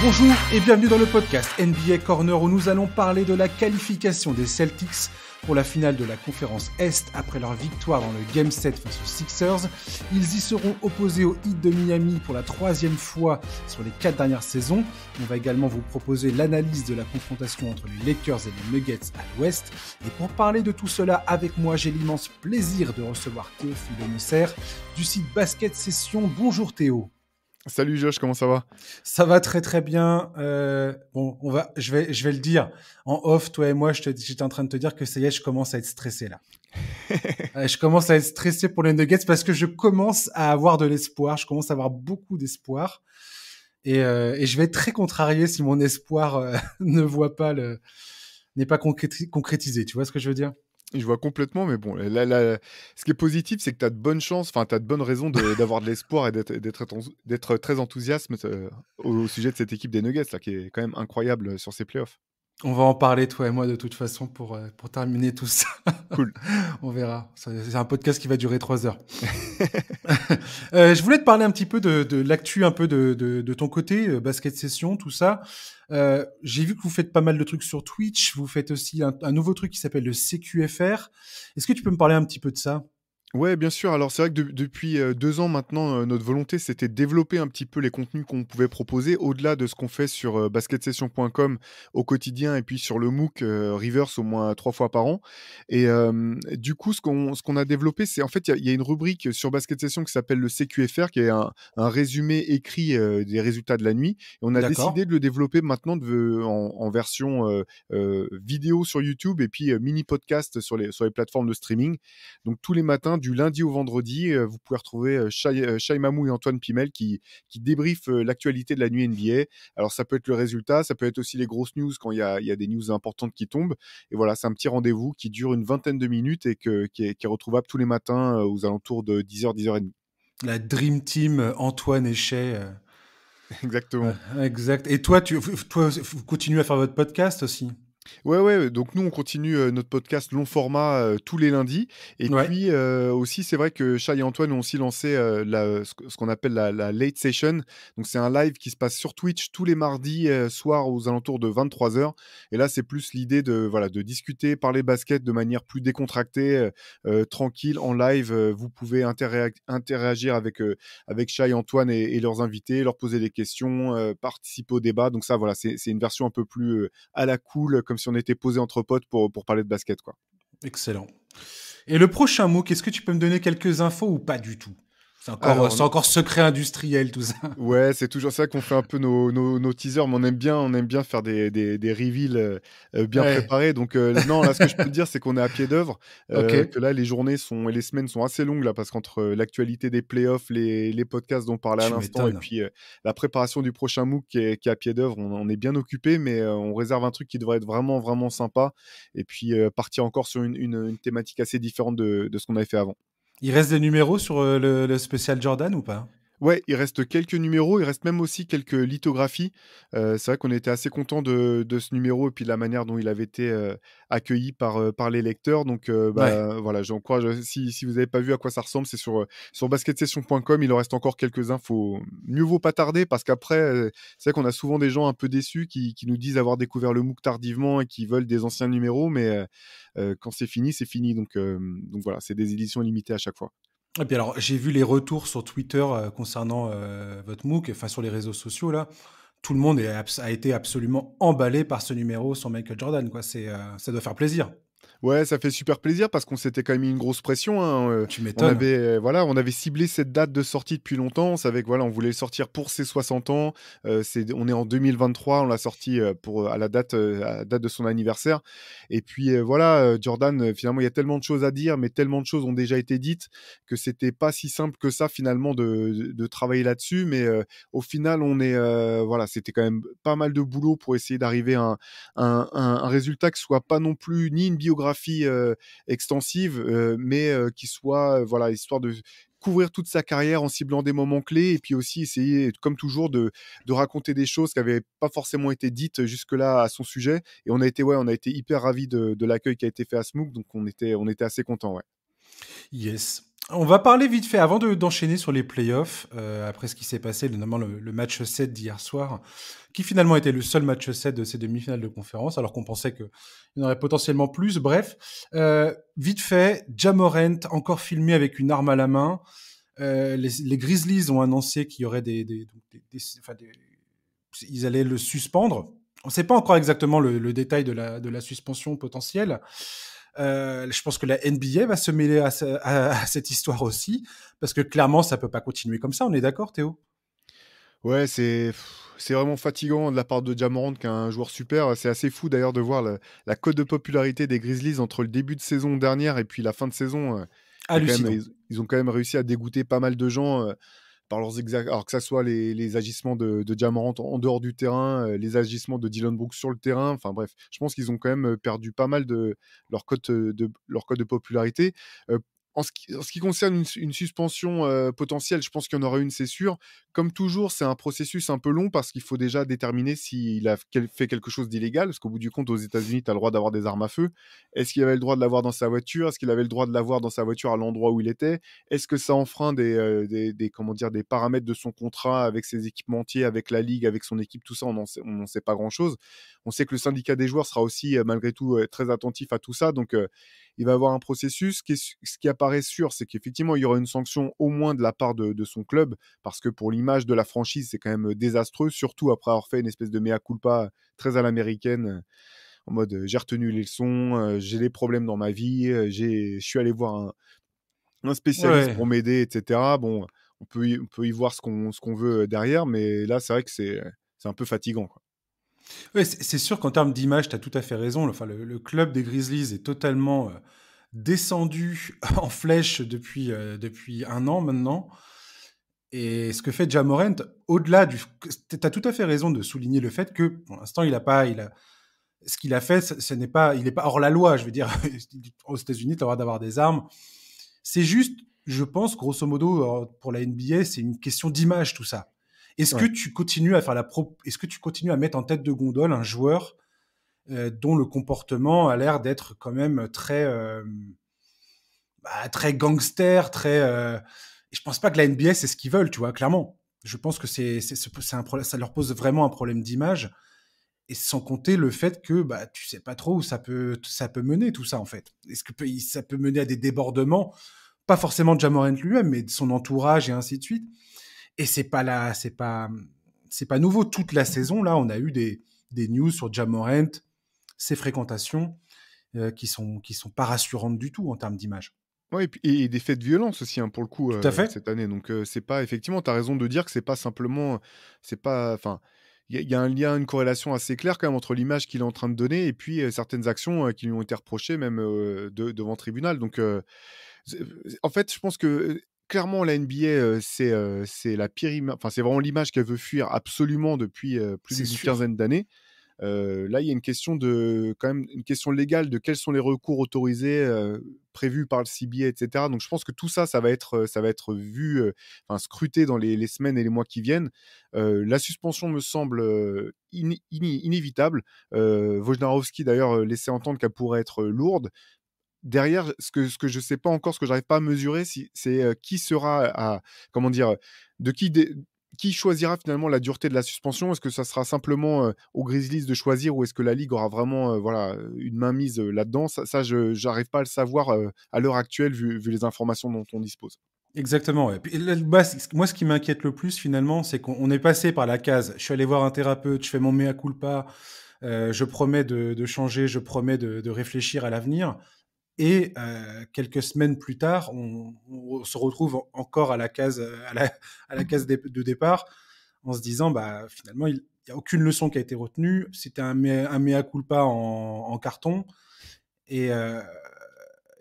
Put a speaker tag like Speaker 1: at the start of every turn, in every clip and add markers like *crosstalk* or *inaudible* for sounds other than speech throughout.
Speaker 1: Bonjour et bienvenue dans le podcast NBA Corner où nous allons parler de la qualification des Celtics pour la finale de la conférence Est après leur victoire dans le Game 7 face aux Sixers. Ils y seront opposés au Heat de Miami pour la troisième fois sur les quatre dernières saisons. On va également vous proposer l'analyse de la confrontation entre les Lakers et les Nuggets à l'Ouest. Et pour parler de tout cela avec moi, j'ai l'immense plaisir de recevoir Théophile sert du site Basket Session. Bonjour Théo. Salut Josh, comment ça va Ça va très très bien. Euh, bon, on va, je vais, je vais le dire en off, toi et moi, j'étais en train de te dire que ça y est, je commence à être stressé là. *laughs* Euh, je commence à être stressé pour les Nuggets parce que je commence à avoir de l'espoir. Je commence à avoir beaucoup d'espoir. Et, euh, et, je vais être très contrarié si mon espoir *laughs* ne voit
Speaker 2: pas le, n'est pas concrétisé. Tu vois ce que je veux dire je vois complètement, mais bon, ce qui est positif, c'est que tu as de bonnes chances, enfin, tu as de bonnes raisons d'avoir de, l'espoir et d'être très enthousiaste euh, au, sujet de cette équipe des Nuggets, là, qui est quand même incroyable euh, sur ces playoffs.
Speaker 1: On va en parler, toi et moi, de toute façon, pour, euh, pour terminer tout ça. *laughs* Cool. On verra. C'est un podcast qui va durer trois heures. *laughs* Euh, je voulais te parler un petit peu de, de l'actu, un peu de, de, ton côté, euh, basket session, tout ça. J'ai vu que vous faites pas mal de trucs sur Twitch. Vous faites aussi un, un nouveau truc qui s'appelle le CQFR. Est-ce que tu peux me parler un petit
Speaker 2: peu de ça oui bien sûr. Alors c'est vrai que depuis euh, deux ans maintenant, euh, notre volonté c'était de développer un petit peu les contenus qu'on pouvait proposer au-delà de ce qu'on fait sur euh, basketsession.com au quotidien et puis sur le MOOC Reverse au moins trois fois par an. Et du coup, ce qu'on ce qu'on a développé, c'est en fait il y, a une rubrique sur Basket Session qui s'appelle le CQFR, qui est un, un résumé écrit des résultats de la nuit. Et on a décidé de le développer maintenant en, en, version vidéo sur YouTube et puis mini podcast sur les sur les plateformes de streaming. Donc tous les matins du lundi au vendredi. Euh, vous pouvez retrouver euh, Shai, euh, Mamou et Antoine Pimel qui, qui débriefent l'actualité de la nuit NBA. Alors, ça peut être le résultat, ça peut être aussi les grosses news quand il y a, des news importantes qui tombent. Et voilà, c'est un petit rendez-vous qui dure une vingtaine de minutes et qui, est, retrouvable tous les matins aux alentours de 10h, 10h30.
Speaker 1: La Dream Team Antoine et Chez.
Speaker 2: *laughs* Exactement. Exact. Et toi, tu toi, à faire votre podcast aussi Ouais, ouais. Donc nous, on continue euh, notre podcast long format euh, tous les lundis. Et puis euh, aussi, c'est vrai que Chai et Antoine ont aussi lancé ce qu'on appelle la, late session. Donc c'est un live qui se passe sur Twitch tous les mardis soir aux alentours de 23 h Et là, c'est plus l'idée de voilà de discuter, parler basket de manière plus décontractée, tranquille, en live. vous pouvez interagir avec avec Chai, Antoine et, leurs invités, leur poser des questions, participer au débat. Donc ça, voilà, c'est une version un peu plus à la cool comme si on était posé entre potes pour, pour parler de basket. quoi. Excellent.
Speaker 1: Et le prochain mot, qu'est-ce que tu peux me donner quelques infos ou pas du tout c'est encore, secret industriel tout ça.
Speaker 2: *laughs* Ouais, c'est toujours ça qu'on fait un peu nos, teasers, mais on aime bien, on aime bien faire des, des, reveals euh, bien préparés. Donc euh, non, là ce que je peux te dire, c'est qu'on est à pied d'œuvre. Euh, que là les journées sont et les semaines sont assez longues là, parce qu'entre l'actualité des playoffs, les, les podcasts dont on parlait à l'instant, et puis la préparation du prochain MOOC qui est, à pied d'œuvre, on, est bien occupé, mais on réserve un truc qui devrait être vraiment vraiment sympa. Et puis partir encore sur une, thématique assez différente de ce qu'on avait fait avant. Il reste des numéros sur euh, le, le spécial Jordan ou pas Ouais, il reste quelques numéros, il reste même aussi quelques lithographies. Euh, c'est vrai qu'on était assez content de, ce numéro et puis de la manière dont il avait été euh, accueilli euh, par, les lecteurs. Donc bah, voilà, j'encourage, si, si vous n'avez pas vu à quoi ça ressemble, c'est sur, sur basketsession.com, il en reste encore quelques infos. Mieux vaut pas tarder parce qu'après, c'est vrai qu'on a souvent des gens un peu déçus qui, nous disent avoir découvert le MOOC tardivement et qui veulent des anciens numéros, mais quand c'est fini, c'est fini. donc voilà, c'est des éditions limitées à chaque fois
Speaker 1: j'ai vu les retours sur Twitter euh, concernant euh, votre MOOC, enfin sur les réseaux sociaux là. Tout le monde a été absolument emballé par ce numéro sur Michael Jordan. Euh, ça doit faire plaisir.
Speaker 2: Ouais, ça fait super plaisir parce qu'on s'était quand même mis une grosse pression. Hein, euh. Tu m'étonnes. On avait, euh, voilà, on avait ciblé cette date de sortie depuis longtemps. On savait voilà, on voulait le sortir pour ses 60 ans. Euh, c'est, on est en 2023, on l'a sorti pour, à, la date, date de son anniversaire. Et puis voilà, Jordan, finalement, il y a tellement de choses à dire, mais tellement de choses ont déjà été dites que c'était pas si simple que ça finalement de, de, travailler là-dessus. Mais au final, on est, voilà, c'était quand même pas mal de boulot pour essayer d'arriver à un, un, résultat qui soit pas non plus ni une biographie euh, extensive, euh, mais euh, qui soit, voilà, histoire de couvrir toute sa carrière en ciblant des moments clés et puis aussi essayer, comme toujours, de, raconter des choses qui n'avaient pas forcément été dites jusque-là à son sujet. Et on a été, ouais, on a été hyper ravis de, l'accueil qui a été fait à smook donc on était, on était assez content ouais.
Speaker 1: Yes. On va parler vite fait, avant de d'enchaîner sur les playoffs, euh, après ce qui s'est passé, notamment le, match 7 d'hier soir, qui finalement était le seul match 7 de ces demi-finales de conférence, alors qu'on pensait qu'il y en aurait potentiellement plus. Bref, euh, vite fait, Jamorent, encore filmé avec une arme à la main. Euh, les, Grizzlies ont annoncé qu'il y aurait des, des, Ils allaient le suspendre. On ne sait pas encore exactement le, le détail de la, de la suspension potentielle. Euh, je pense que la NBA va se mêler
Speaker 2: à, cette histoire aussi, parce que clairement, ça peut pas continuer comme ça. On est d'accord, Théo Ouais, c'est c'est vraiment fatigant de la part de Jamorand, qui est un joueur super. C'est assez fou d'ailleurs de voir la cote de popularité des Grizzlies entre le début de saison dernière et puis la fin de saison. Ah, ils, ont quand même réussi à dégoûter pas mal de gens euh, par leurs alors que ça soit les, agissements de, de Diamant en dehors du terrain, euh, les agissements de Dylan Brooks sur le terrain. Enfin bref, je pense qu'ils ont quand même euh, perdu pas mal de leur code euh, de, leur de popularité en ce, qui, concerne une, suspension euh, potentielle, je pense qu'il y en aura une, c'est sûr. Comme toujours, c'est un processus un peu long parce qu'il faut déjà déterminer s'il a fait quelque chose d'illégal. Parce qu'au bout du compte, aux États-Unis, tu as le droit d'avoir des armes à feu. Est-ce qu'il avait le droit de l'avoir dans sa voiture Est-ce qu'il avait le droit de l'avoir dans sa voiture à l'endroit où il était Est-ce que ça enfreint des, euh, des, comment dire, des paramètres de son contrat avec ses équipementiers, avec la ligue, avec son équipe Tout ça, on n'en sait, pas grand-chose. On sait que le syndicat des joueurs sera aussi, euh, malgré tout, très attentif à tout ça. Donc, il va avoir un processus. ce qui apparaît sûr, c'est qu'effectivement, il y aura une sanction au moins de la part de, son club, parce que pour l'image de la franchise, c'est quand même désastreux, surtout après avoir fait une espèce de mea culpa très à l'américaine en mode euh, j'ai retenu les leçons, euh, j'ai des problèmes dans ma vie, euh, je suis allé voir un, spécialiste pour m'aider, etc. Bon, on peut, y, peut y voir ce qu'on veut derrière, mais là, c'est vrai que c'est un peu fatigant. Quoi.
Speaker 1: Oui, c'est sûr qu'en termes d'image, tu as tout à fait raison. Enfin, le, club des Grizzlies est totalement euh, descendu *laughs* en flèche depuis, euh, depuis un an maintenant. Et ce que fait Jamorent, au-delà du... Tu as tout à fait raison de souligner le fait que, pour l'instant, il a pas... Il ce qu'il a fait, ce, n'est pas... Il n'est pas hors la loi, je veux dire. *laughs* aux États-Unis, tu as le droit d'avoir des armes. C'est juste, je pense, grosso modo, euh, pour la NBA, c'est une question d'image, tout ça. Est-ce que tu continues à faire la Est-ce que tu continues à mettre en tête de gondole un joueur euh, dont le comportement a l'air d'être quand même très euh, bah, très gangster, très. Euh... Je pense pas que la NBA c'est ce qu'ils veulent, tu vois, clairement. Je pense que c'est un problème, ça leur pose vraiment un problème d'image. Et sans compter le fait que bah, tu sais pas trop où ça peut, ça peut mener tout ça en fait. Est-ce que ça peut mener à des débordements, pas forcément de Jamorant lui-même, mais de son entourage et ainsi de suite et c'est pas là, c'est pas, c'est pas nouveau. Toute la saison, là, on a eu des, des news sur Jamorant, ses fréquentations, euh, qui sont, qui sont pas rassurantes du tout en termes d'image.
Speaker 2: Ouais, et, des faits de violence aussi hein, pour le coup euh, cette année. Donc euh, c'est pas effectivement, tu as raison de dire que c'est pas simplement, c'est pas, enfin, il y, a un lien, une corrélation assez claire quand même entre l'image qu'il est en train de donner et puis certaines actions qui lui ont été reprochées même devant tribunal. Donc, en fait, je pense que clairement, la NBA, euh, euh, c'est la pire enfin, c'est vraiment l'image qu'elle veut fuir absolument depuis euh, plus d'une quinzaine d'années. là, il y a une question de quand même une question légale de quels sont les recours autorisés prévus par le CBA, etc. Donc, je pense que tout ça, ça va être, ça va être vu, enfin, scruté dans les, semaines et les mois qui viennent. la suspension me semble inévitable. Wojnarowski d'ailleurs laissait entendre qu'elle pourrait être lourde derrière, ce que, ce que je ne sais pas encore, ce que j'arrive pas à mesurer, c'est qui sera comment dire, de qui, qui choisira finalement la dureté de la suspension Est-ce que ça sera simplement aux Grizzlies de choisir ou est-ce que la Ligue aura vraiment voilà, une mise là-dedans Ça, je n'arrive pas à le savoir à l'heure actuelle vu, les informations dont on dispose.
Speaker 1: Exactement. moi, ce qui m'inquiète le plus finalement, c'est qu'on est passé par la case. Je suis allé voir un thérapeute, je fais mon mea culpa, je promets de, changer, je promets de réfléchir à l'avenir. Et euh, quelques semaines plus tard, on, se retrouve encore à la case, à la, case de, départ en se disant, bah, finalement, il n'y a aucune leçon qui a été retenue. C'était un, un, mea culpa en, carton. Et, euh,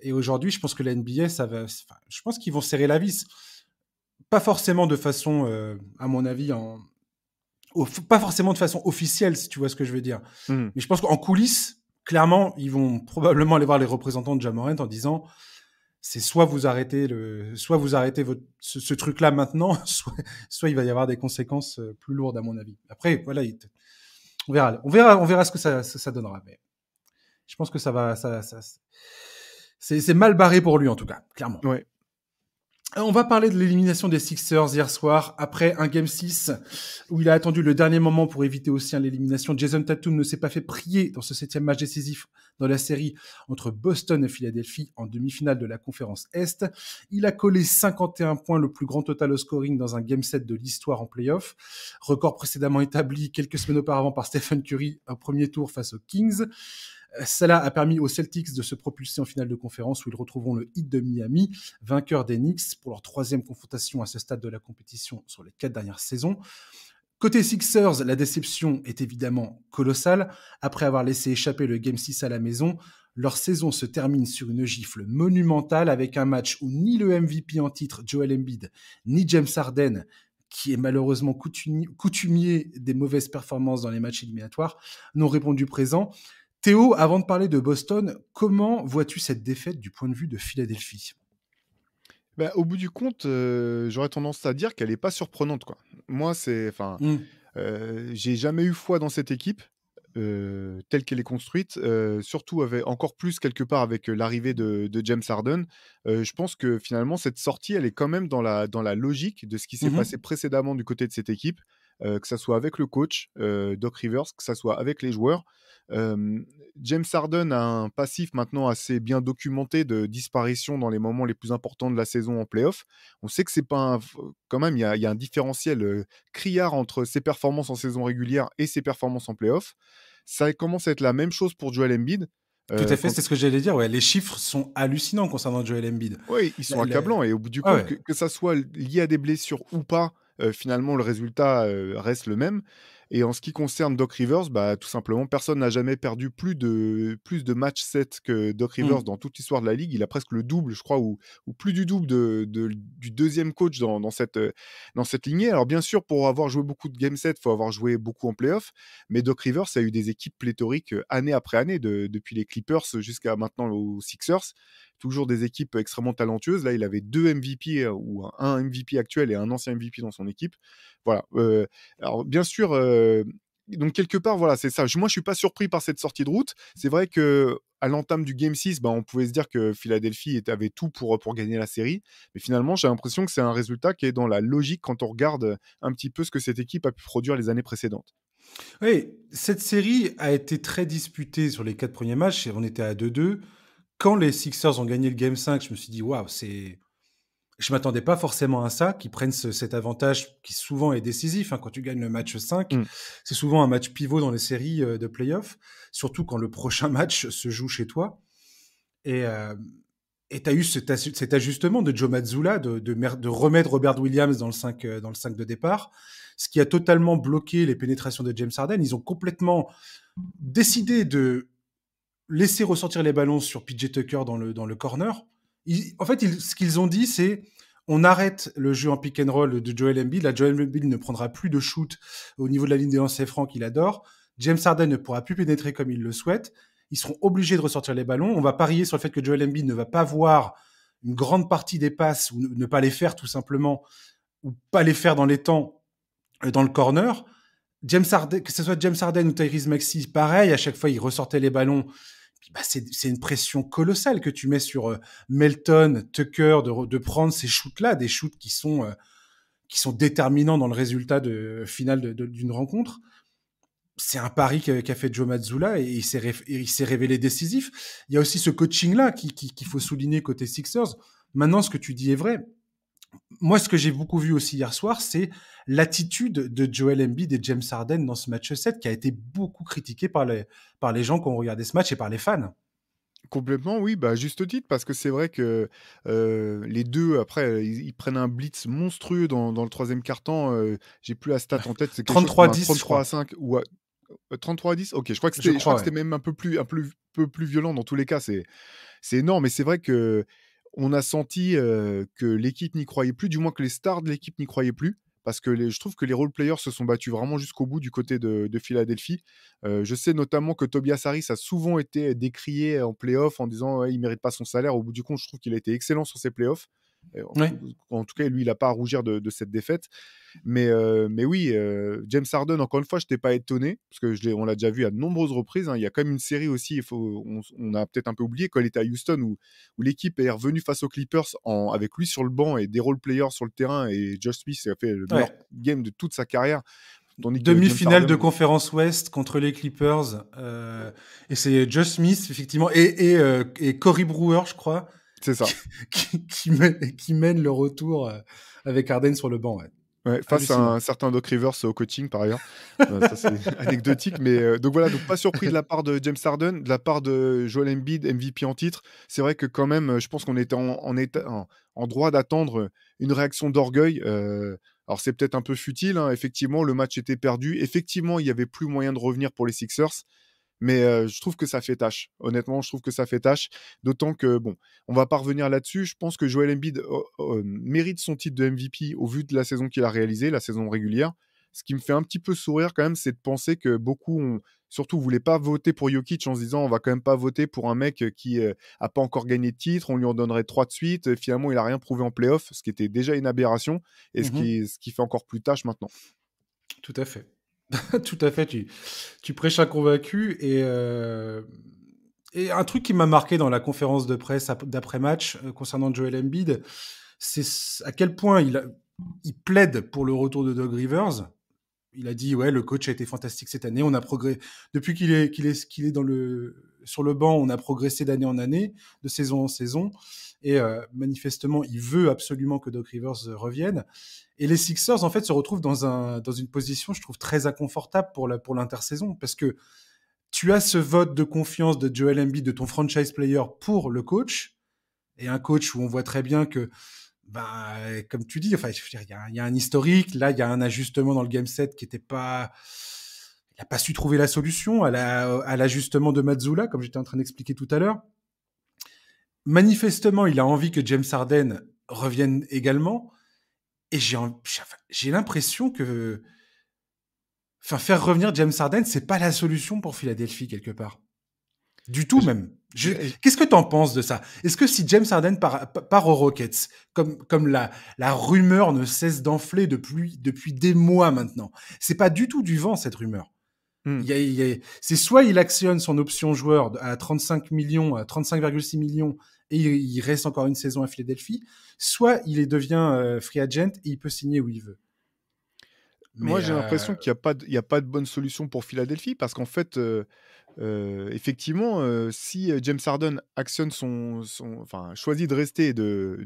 Speaker 1: et aujourd'hui, je pense que la NBA, ça va, je pense qu'ils vont serrer la vis. Pas forcément de façon, euh, à mon avis, en, pas forcément de façon officielle, si tu vois ce que je veux dire. Mmh. Mais je pense qu'en coulisses, clairement, ils vont probablement aller voir les représentants de Jamorent en disant c'est soit vous arrêtez le, soit vous arrêtez votre, ce, truc-là maintenant, *laughs* soit, il va y avoir des conséquences euh, plus lourdes à mon avis. Après, voilà, on verra, on verra, on verra ce que ça, donnera. Mais je pense que ça va, ça, ça c'est mal barré pour lui en tout cas, clairement. Ouais. Euh, on va parler de l'élimination des Sixers hier soir après un Game 6 où il a attendu le dernier moment pour éviter aussi hein, l'élimination. Jason Tatum ne s'est pas fait prier dans ce septième match décisif dans la série entre Boston et Philadelphie en demi-finale de la conférence Est. Il a collé 51 points, le plus grand total au scoring dans un Game 7 de l'histoire en playoff. Record précédemment établi quelques semaines auparavant par Stephen Curry au premier tour face aux Kings. Cela euh, a permis aux Celtics de se propulser en finale de conférence où ils retrouveront le Heat de Miami, vainqueur des Knicks pour leur troisième confrontation à ce stade de la compétition sur les quatre dernières saisons. Côté Sixers, la déception est évidemment colossale. Après avoir laissé échapper le Game 6 à la maison, leur saison se termine sur une gifle monumentale avec un match où ni le MVP en titre Joel Embiid, ni James Harden, qui est malheureusement coutumier des mauvaises performances dans les matchs éliminatoires, n'ont répondu présent.
Speaker 2: Théo, avant de parler de Boston, comment vois-tu cette défaite du point de vue de Philadelphie bah, Au bout du compte, euh, j'aurais tendance à dire qu'elle n'est pas surprenante. Quoi. Moi, c'est, enfin, hmm. euh, j'ai jamais eu foi dans cette équipe. Euh, telle qu'elle est construite, surtout avec, encore plus quelque part avec l'arrivée de, James Harden, je pense que finalement cette sortie, elle est quand même dans la, dans la logique de ce qui s'est mhm. passé précédemment du côté de cette équipe. Euh, que ça soit avec le coach euh, Doc Rivers, que ça soit avec les joueurs. Euh, James Harden a un passif maintenant assez bien documenté de disparition dans les moments les plus importants de la saison en playoff. On sait que c'est pas un... quand même il y, a un différentiel criard entre ses performances en saison régulière et ses performances en playoff. Ça commence à être la même chose pour Joel Embiid. Tout à fait, c'est ce que j'allais dire. Ouais. Les chiffres sont hallucinants concernant Joel Embiid. Oui, ils sont accablants. Et au bout du ah compte, que, que, ça soit lié à des blessures ou pas, euh, finalement, le résultat euh, reste le même. Et en ce qui concerne Doc Rivers, bah, tout simplement, personne n'a jamais perdu plus de, plus de match 7 que Doc mm. Rivers dans toute l'histoire de la Ligue. Il a presque le double, je crois, ou, plus du double du deuxième coach dans, cette, dans cette lignée. Alors bien sûr, pour avoir joué beaucoup de game sets, il faut avoir joué beaucoup en playoff, mais Doc Rivers a eu des équipes pléthoriques euh, année après année, depuis les Clippers jusqu'à maintenant aux Sixers toujours des équipes extrêmement talentueuses. Là, il avait deux MVP euh, ou un MVP actuel et un ancien MVP dans son équipe. Voilà. Euh, alors, bien sûr, euh, donc quelque part, voilà, c'est ça. Moi, je suis pas surpris par cette sortie de route. C'est vrai que à l'entame du Game 6, bah, on pouvait se dire que Philadelphie avait tout pour, pour gagner la série. Mais finalement, j'ai l'impression que c'est un résultat qui est dans la logique quand on regarde un petit peu ce que cette équipe a pu produire les années précédentes.
Speaker 1: Oui, cette série a été très disputée sur les quatre premiers matchs. On était à 2-2 quand les Sixers ont gagné le Game 5, je me suis dit, waouh, c'est. Je m'attendais pas forcément à ça, qu'ils prennent cet avantage qui souvent est décisif. Hein. quand tu gagnes le match 5, mm. c'est souvent un match pivot dans les séries euh, de playoffs, surtout quand le prochain *laughs* match se joue chez toi. Et euh, tu as eu cet, cet, ajustement de Joe Mazzulla, de, de, remettre Robert Williams dans le, 5, euh, dans le 5 de départ, ce qui a totalement bloqué les pénétrations de James Harden. Ils ont complètement décidé de laisser ressortir les ballons sur PJ Tucker dans le, dans le corner. en fait, ce qu'ils ont dit, c'est on arrête le jeu en pick and roll de Joel Embiid. La Joel Embiid ne prendra plus de shoot au niveau de la ligne des lancers francs qu'il adore. James Harden ne pourra plus pénétrer comme il le souhaite. Ils seront obligés de ressortir les ballons. On va parier sur le fait que Joel Embiid ne va pas voir une grande partie des passes ou ne pas les faire tout simplement ou pas les faire dans les temps euh, dans le corner. James Harden, que ce soit James Harden ou Tyrese Maxey, pareil, à chaque fois il ressortait les ballons bah, c'est une pression colossale que tu mets sur Melton, Tucker, de, prendre ces shoots-là, des shoots qui sont, qui sont déterminants dans le résultat de, final d'une rencontre. C'est un pari qu'a fait Joe Mazzulla et il s'est révélé décisif. Il y a aussi ce coaching-là qu'il qui, faut souligner côté Sixers. Maintenant, ce que tu dis est vrai moi, ce que j'ai beaucoup vu aussi hier soir, c'est l'attitude de Joel Embiid et James Harden dans ce match 7 qui a été beaucoup critiqué par les, par les gens qui ont regardé
Speaker 2: ce match et par les fans. Complètement, oui, bah, juste titre, parce que c'est vrai que euh, les deux, après, ils, prennent un blitz monstrueux dans, dans le troisième quart-temps. Euh, j'ai plus la stat en tête. C'est 33 10. 33 à 5. Ou 33 10 euh, Ok, je crois que c'était même un peu plus, un peu, peu plus violent dans tous les cas. C'est énorme, mais c'est vrai que on a senti que l'équipe n'y croyait plus, du moins que les stars de l'équipe n'y croyaient plus. Parce que je trouve que les role players se sont battus vraiment jusqu'au bout du côté de, Philadelphie. je sais notamment que Tobias Harris a souvent été décrié en playoff en disant il ne mérite pas son salaire. Au bout du compte, je trouve qu'il a été excellent sur ses playoffs. En, tout cas, lui, il n'a pas à rougir de, cette défaite. Mais, euh, mais oui, euh, James Harden, encore une fois, je n'étais pas étonné, parce que on l'a déjà vu à de nombreuses reprises. Hein. Il y a quand même une série aussi, il faut, on, a peut-être un peu oublié, quand il était à Houston, où, l'équipe est revenue face aux Clippers en, avec lui sur le banc et des role-players sur le terrain. Et Josh Smith a fait le meilleur game de toute sa carrière. Demi-finale de
Speaker 1: conférence Ouest contre les Clippers. Euh, et c'est Josh Smith, effectivement, et, et, et Corey Brewer, je crois, c'est ça. *laughs* qui,
Speaker 2: mène, le retour euh, avec Arden sur le banc. face à un certain Doc Rivers au coaching par ailleurs. *laughs* Euh, ça c'est *laughs* anecdotique, mais euh, donc voilà, donc pas surpris de la part de James Harden, de la part de Joel Embiid, MVP en titre. C'est vrai que quand même, je pense qu'on était en, droit d'attendre une réaction d'orgueil. alors c'est peut-être un peu futile, hein, effectivement, le match était perdu, effectivement, il n'y avait plus moyen de revenir pour les Sixers, mais je trouve que ça fait tâche. Honnêtement, je trouve que ça fait tâche. D'autant que, bon, on va pas revenir là-dessus. Je pense que Joel Embiid oh, oh, mérite son titre de MVP au vu de la saison qu'il a réalisée, la saison régulière. Ce qui me fait un petit peu sourire quand même, c'est de penser que beaucoup ont surtout voulaient pas voter pour Jokic en se disant on va quand même pas voter pour un mec qui a pas encore gagné de titre, on lui en donnerait trois de suite. Finalement, il a rien prouvé en playoff, ce qui était déjà une aberration et ce, mmh qui, ce qui fait encore plus tâche maintenant.
Speaker 1: Tout à fait. *laughs* Tout à fait, tu, prêches un convaincu. Euh, et, un truc qui m'a marqué dans la conférence de presse d'après-match euh, concernant Joel Embiid, c'est à quel point il, plaide pour le retour de Doug Rivers. Il a dit Ouais, le coach a été fantastique cette année. On a progressé. Depuis qu'il est, sur le banc, on a progressé d'année en année, de saison en saison. Et euh, manifestement, il veut absolument que Doc Rivers euh, revienne. Et les Sixers, en fait, se retrouvent dans, un, dans une position, je trouve, très inconfortable pour l'intersaison. Pour parce que tu as ce vote de confiance de Joel Embiid, de ton franchise player, pour le coach. Et un coach où on voit très bien que bah, comme tu dis, enfin, il y, a un historique. Là, il y a un ajustement dans le game set qui n'était pas. Il n'a pas su trouver la solution à l'ajustement de Mazzula, comme j'étais en train d'expliquer tout à l'heure manifestement, il a envie que James Harden revienne également. Et j'ai l'impression que faire revenir James Harden, c'est pas la solution pour Philadelphie quelque part. Du tout même. Qu'est-ce que tu en penses de ça Est-ce que si James Harden part, aux Rockets, comme, comme la, rumeur ne cesse d'enfler depuis, depuis des mois maintenant, c'est pas du tout du vent cette rumeur. Hmm. c'est soit il actionne son option joueur à 35 millions, à 35,6 millions et il reste encore une saison à Philadelphie, soit il devient euh, free agent et il peut signer où il veut.
Speaker 2: Moi, j'ai l'impression euh, qu'il n'y a, pas de bonne solution pour Philadelphie parce qu'en fait, euh, effectivement, si James Harden actionne son, son, enfin, choisit de rester, de,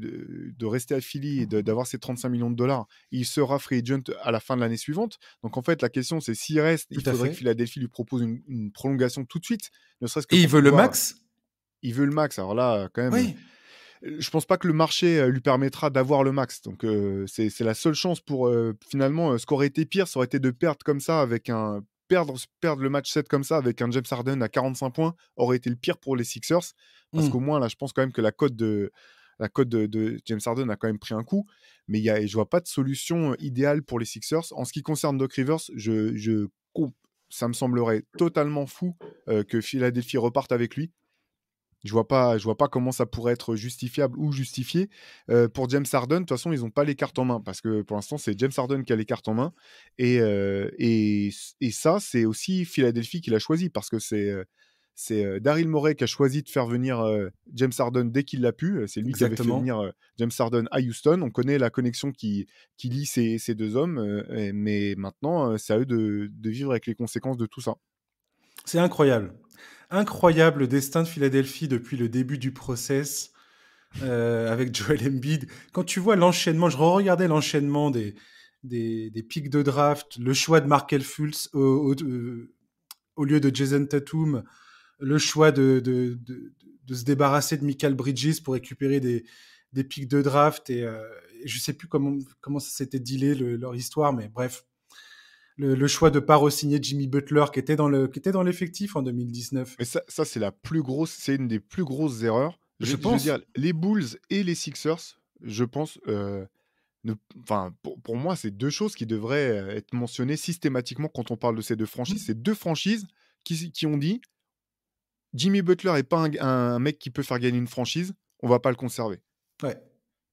Speaker 2: rester à Philly et d'avoir ses 35 millions de dollars, il sera free agent à la fin de l'année suivante. Donc, en fait, la question, c'est s'il reste, il faudrait que Philadelphie lui propose une, prolongation tout de suite. Ne serait-ce que et il veut le max il veut le max. Alors là, euh, quand même. Euh, je pense pas que le marché euh, lui permettra d'avoir le max. Donc c'est la seule chance pour finalement ce ce aurait été pire, ça aurait été de perdre comme ça avec un perdre perdre le match 7 comme ça avec un James Harden à 45 points aurait été le pire pour les Sixers parce mmh. qu'au moins là je pense quand même que la cote de la cote de, James Harden a quand même pris un coup, mais il y a, je vois pas de solution idéale pour les Sixers. En ce qui concerne Doc Rivers, je, je ça me semblerait totalement fou que Philadelphie reparte avec lui je vois pas, je vois pas comment ça pourrait être justifiable ou justifié. Euh, pour James Harden, de toute façon, ils n'ont pas les cartes en main parce que pour l'instant, c'est James Harden qui a les cartes en main. Et, euh, et, ça, c'est aussi Philadelphie qui l'a choisi parce que c'est euh, c'est Daryl Morey qui a choisi de faire venir James Harden dès qu'il l'a pu. C'est lui qui avait fait venir James Harden à Houston. On connaît la connexion qui, qui lie ces, deux hommes, mais maintenant, c'est à eux de vivre avec les conséquences de tout ça. C'est incroyable.
Speaker 1: Incroyable destin de Philadelphie depuis le début du process euh, avec *laughs* Joel Embiid. Quand tu vois l'enchaînement, je regardais l'enchaînement des, des, des pics de draft, le choix de Markel Fultz au, euh, lieu de Jason Tatum, le choix de, de, de, se débarrasser de Michael Bridges pour récupérer des, des pics de draft. Et, euh, je sais plus comment, comment ça s'était dealé leur histoire, mais bref, le, choix de pas re-signer Jimmy Butler qui était dans le l'effectif en 2019. Mais ça, c'est
Speaker 2: la plus grosse, c'est une des plus grosses erreurs. Je, pense. dire, les Bulls et les Sixers, je pense. Euh, pour, moi, c'est deux choses qui devraient euh, être mentionnées systématiquement quand on parle de ces deux franchises. Ces deux franchises qui, ont dit Jimmy Butler est pas un, un, mec qui peut faire gagner une franchise, on va pas le conserver. Ouais.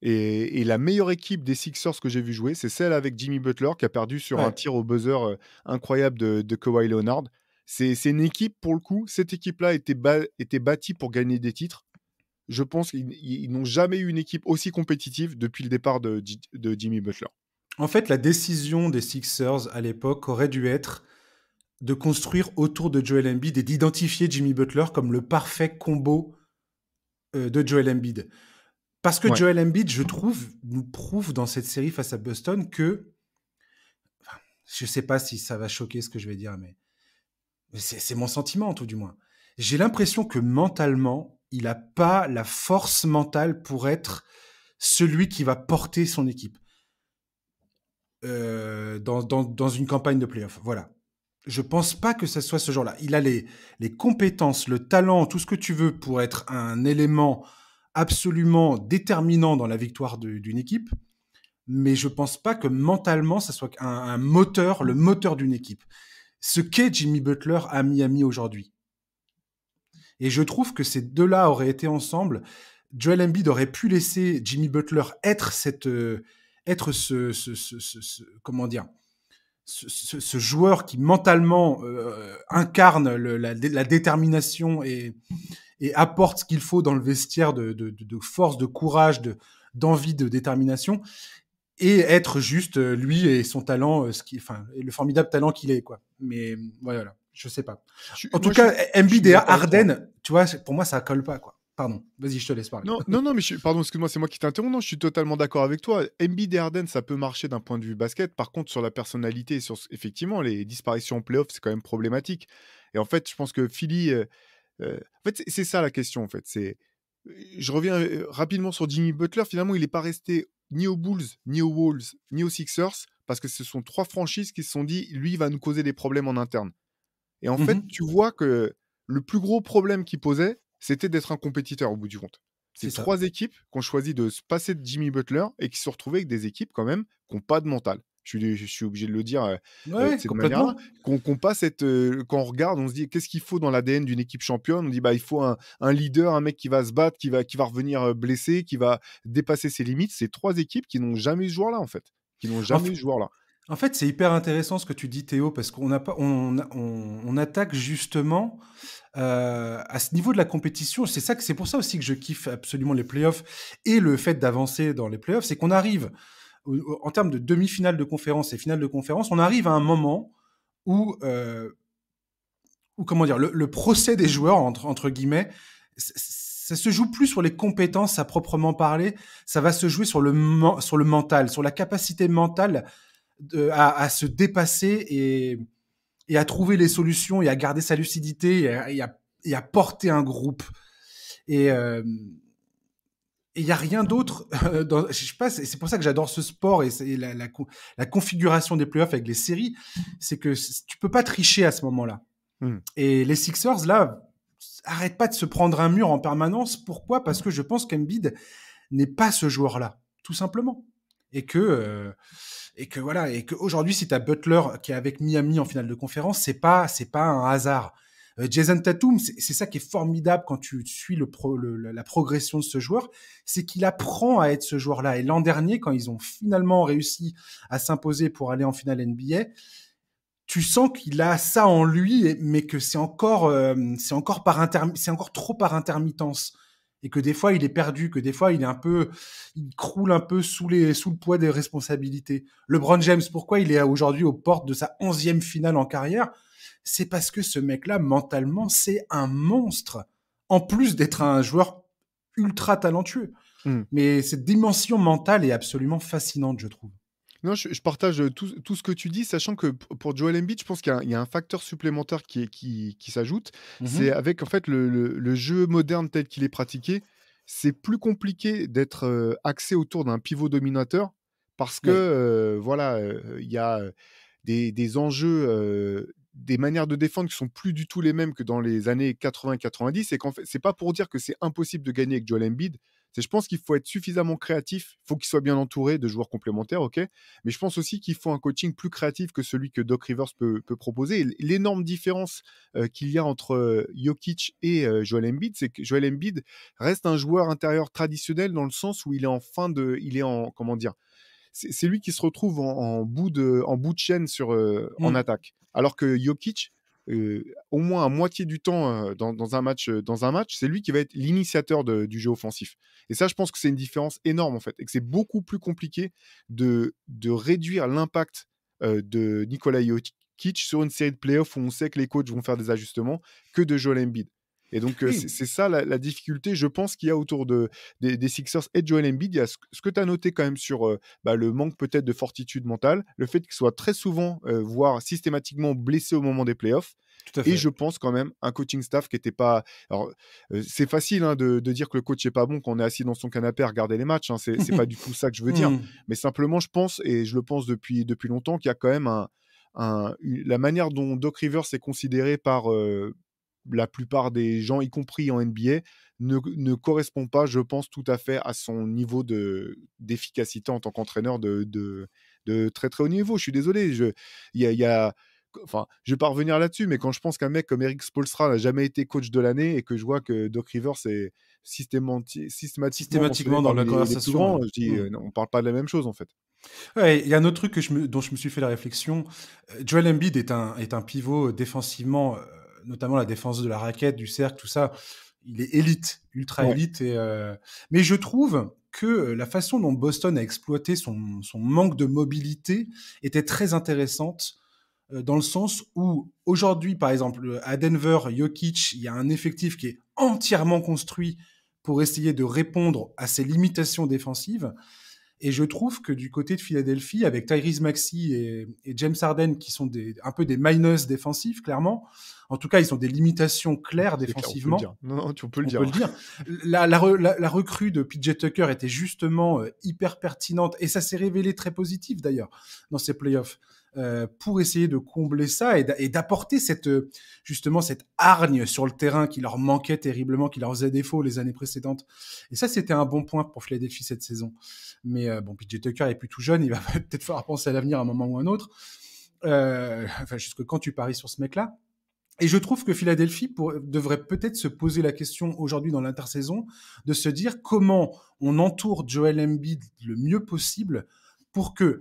Speaker 2: Et, la meilleure équipe des Sixers que j'ai vu jouer, c'est celle avec Jimmy Butler qui a perdu sur un tir au buzzer euh, incroyable de, Kawhi Leonard. C'est une équipe, pour le coup, cette équipe-là était, bâtie pour gagner des titres. Je pense qu'ils n'ont jamais eu une équipe aussi compétitive depuis le départ de, Jimmy Butler. En fait, la décision des Sixers à
Speaker 1: l'époque aurait dû être de construire autour de Joel Embiid et d'identifier Jimmy Butler comme le parfait combo euh, de Joel Embiid. Parce que Joel Embiid, je trouve, nous prouve dans cette série face à Boston que. je ne sais pas si ça va choquer ce que je vais dire, mais c'est mon sentiment, tout du moins. J'ai l'impression que mentalement, il n'a pas la force mentale pour être celui qui va porter son équipe euh, dans, une campagne de playoff. Voilà. Je pense pas que ce soit ce genre-là. Il a les, les compétences, le talent, tout ce que tu veux pour être un élément absolument déterminant dans la victoire d'une équipe, mais je pense pas que mentalement, ça soit un, moteur, le moteur d'une équipe. Ce qu'est Jimmy Butler à Miami aujourd'hui. Et je trouve que ces deux-là auraient été ensemble. Joel Embiid aurait pu laisser Jimmy Butler être cette, euh, être ce, comment dire, ce, joueur qui mentalement euh, incarne la, la, détermination et, et apporte ce qu'il faut dans le vestiaire de, de, force, de courage, de, d'envie, de détermination, et être juste euh, lui et son talent, euh, ce qui, enfin, le formidable talent qu'il est, quoi. Mais mm, voilà, je sais pas. en tout cas, MBD MBDA, Arden, tu vois, pour moi, ça colle pas, quoi. Pardon, vas-y, je te laisse parler. Non,
Speaker 2: non, non mais pardon, excuse-moi, c'est moi qui t'interromps. Non, je suis totalement d'accord avec toi. MBd Arden, ça peut marcher d'un point de vue basket. Par contre, sur la personnalité, sur effectivement, les disparitions en playoff, c'est quand même problématique. Et en fait, je pense que Philly, euh, euh, en fait, c'est ça la question. En fait, c'est je reviens euh, rapidement sur Jimmy Butler. Finalement, il n'est pas resté ni aux Bulls, ni aux Wolves, ni aux Sixers, parce que ce sont trois franchises qui se sont dit, lui, il va nous causer des problèmes en interne. Et en mmh fait, tu vois que le plus gros problème qu'il posait, c'était d'être un compétiteur au bout du compte. C'est trois équipes qui ont choisi de se passer de Jimmy Butler et qui se retrouvaient avec des équipes quand même qui n'ont pas de mental je, suis obligé de le dire euh, euh, Qu'on, passe cette, euh, quand on regarde, on se dit qu'est-ce qu'il faut dans l'ADN d'une équipe championne On dit bah il faut un, leader, un mec qui va se battre, qui va, qui va revenir blessé, qui va dépasser ses limites. C'est trois équipes qui n'ont jamais eu ce joueur-là en fait, qui n'ont jamais joueur-là.
Speaker 1: En fait, c'est hyper intéressant ce que tu dis, Théo, parce qu'on pas, on, on, attaque justement à ce niveau de la compétition. C'est ça que c'est pour ça aussi que je kiffe absolument les playoffs et le fait d'avancer dans les playoffs, c'est qu'on arrive en termes de demi-finale de conférence et finale de conférence, on arrive à un moment où, euh, comment dire, le, procès des joueurs, entre, guillemets, ça se joue plus sur les compétences à proprement parler, ça va se jouer sur le, sur le mental, sur la capacité mentale de, à, se dépasser et, à trouver les solutions et à garder sa lucidité et à, porter un groupe. Et, euh, il n'y a rien d'autre. Euh, dans, je c'est, pour ça que j'adore ce sport et, la, la, configuration des playoffs avec les séries, c'est que tu peux pas tricher à ce moment-là. Hmm. Et les Sixers là, arrête pas de se prendre un mur en permanence. Pourquoi Parce que je pense qu'Embiid n'est pas ce joueur-là, tout simplement. Et que euh, et que voilà et qu'aujourd'hui, si tu as Butler qui est avec Miami en finale de conférence, c'est pas c'est pas un hasard. Euh, Jason Tatum, c'est ça qui est formidable quand tu suis le, la progression de ce joueur, c'est qu'il apprend à être ce joueur-là. Et l'an dernier, quand ils ont finalement réussi à s'imposer pour aller en finale NBA, tu sens qu'il a ça en lui, mais que c'est encore, euh, c'est encore par c'est encore trop par intermittence et que des fois il est perdu, que des fois il est un peu, il croule un peu sous les sous le poids des responsabilités. LeBron James, pourquoi il est aujourd'hui aux portes de sa onzième finale en carrière c'est parce que ce mec-là, mentalement, c'est un monstre. En plus d'être un joueur ultra talentueux. Hmm. Mais cette dimension
Speaker 2: mentale est absolument fascinante, je trouve. Non, je, partage tout, ce que tu dis, sachant que pour Joel Embiid, je pense qu'il y, a un facteur supplémentaire qui, qui, s'ajoute. Mhm. C'est avec en fait le, jeu moderne tel qu'il est pratiqué, c'est plus compliqué d'être euh, axé autour d'un pivot dominateur parce que euh, voilà, euh, il y a des, des enjeux des manières de défendre qui sont plus du tout les mêmes que dans les années 80-90 et qu'en fait, c'est pas pour dire que c'est impossible de gagner avec Joel Embiid. C'est, je pense qu'il faut être suffisamment créatif. Faut il faut qu'il soit bien entouré de joueurs complémentaires, ok. Mais je pense aussi qu'il faut un coaching plus créatif que celui que Doc Rivers peut, proposer. L'énorme différence euh, qu'il y a entre euh, Jokic et euh, Joel Embiid, c'est que Joel Embiid reste un joueur intérieur traditionnel dans le sens où il est en fin de, il est en, comment dire, c'est lui qui se retrouve en, bout, de, en bout de chaîne sur, euh, en mm. attaque. Alors que Jokic, euh, au moins à moitié du temps euh, dans, un match, match, c'est lui qui va être l'initiateur du jeu offensif. Et ça, je pense que c'est une différence énorme en fait, et que c'est beaucoup plus compliqué de, de réduire l'impact de Nikola Jokic sur une série de playoffs où on sait que les coachs vont faire des ajustements que de Joel Embiid. Et donc, c'est ça la, difficulté, je pense, qu'il y a autour de, des, Sixers et Joel Embiid. Il y a ce, que tu as noté quand même sur bah, le manque peut-être de fortitude mentale, le fait qu'il soit très souvent, voire systématiquement blessé au moment des playoffs. Et je pense quand même un coaching staff qui n'était pas. Alors, c'est facile hein, de, dire que le coach n'est pas bon qu'on est assis dans son canapé à regarder les matchs. Hein, c'est pas du tout ça que je *laughs* veux dire. Mmh. Mais simplement, je pense, et je le pense depuis, depuis longtemps, qu'il y a quand même un, la manière dont Doc Rivers est considéré par, la plupart des gens, y compris en NBA, ne, ne, correspond pas, je pense, tout à fait à son niveau de, d'efficacité en tant qu'entraîneur de, de, très très haut niveau. Je suis désolé, je, y y enfin, je vais pas revenir là-dessus, mais quand je pense qu'un mec comme Eric Spolstra n'a jamais été coach de l'année et que je vois que Doc Rivers est systématiquement, dans, la conversation, euh, mm. on parle pas de la même chose en fait.
Speaker 1: Il y a un autre truc dont je me suis fait la réflexion. Euh, Joel Embiid est un, est un pivot défensivement euh, notamment la défense de la raquette, du cercle, tout ça, il est élite, ultra élite. Euh, mais je trouve que euh, la façon dont Boston a exploité son, manque de mobilité était très intéressante euh, dans le sens où aujourd'hui, par exemple, à Denver, Jokic, il y a un effectif qui est entièrement construit pour essayer de répondre à ses limitations défensives. Et je trouve que du côté de Philadelphie, avec Tyrese Maxi et, James Harden, qui sont des, un peu des minus défensifs, clairement, en tout cas, ils ont des limitations claires défensivement. Non, on peut le dire. on le dire. La, recrue de PJ Tucker était justement euh, hyper pertinente et ça s'est révélé très positif d'ailleurs dans ces playoffs. Euh, pour essayer de combler ça et d'apporter cette euh, justement cette hargne sur le terrain qui leur manquait terriblement, qui leur faisait défaut les années précédentes. Et ça, c'était un bon point pour Philadelphie cette saison. Mais euh, bon, PJ Tucker est plus tout jeune, il va *laughs* peut-être falloir penser à l'avenir à un moment ou un autre. enfin, jusque quand tu paries sur ce mec-là et je trouve que Philadelphie devrait peut-être se poser la question aujourd'hui dans l'intersaison de se dire comment on entoure Joel Embiid le mieux possible pour que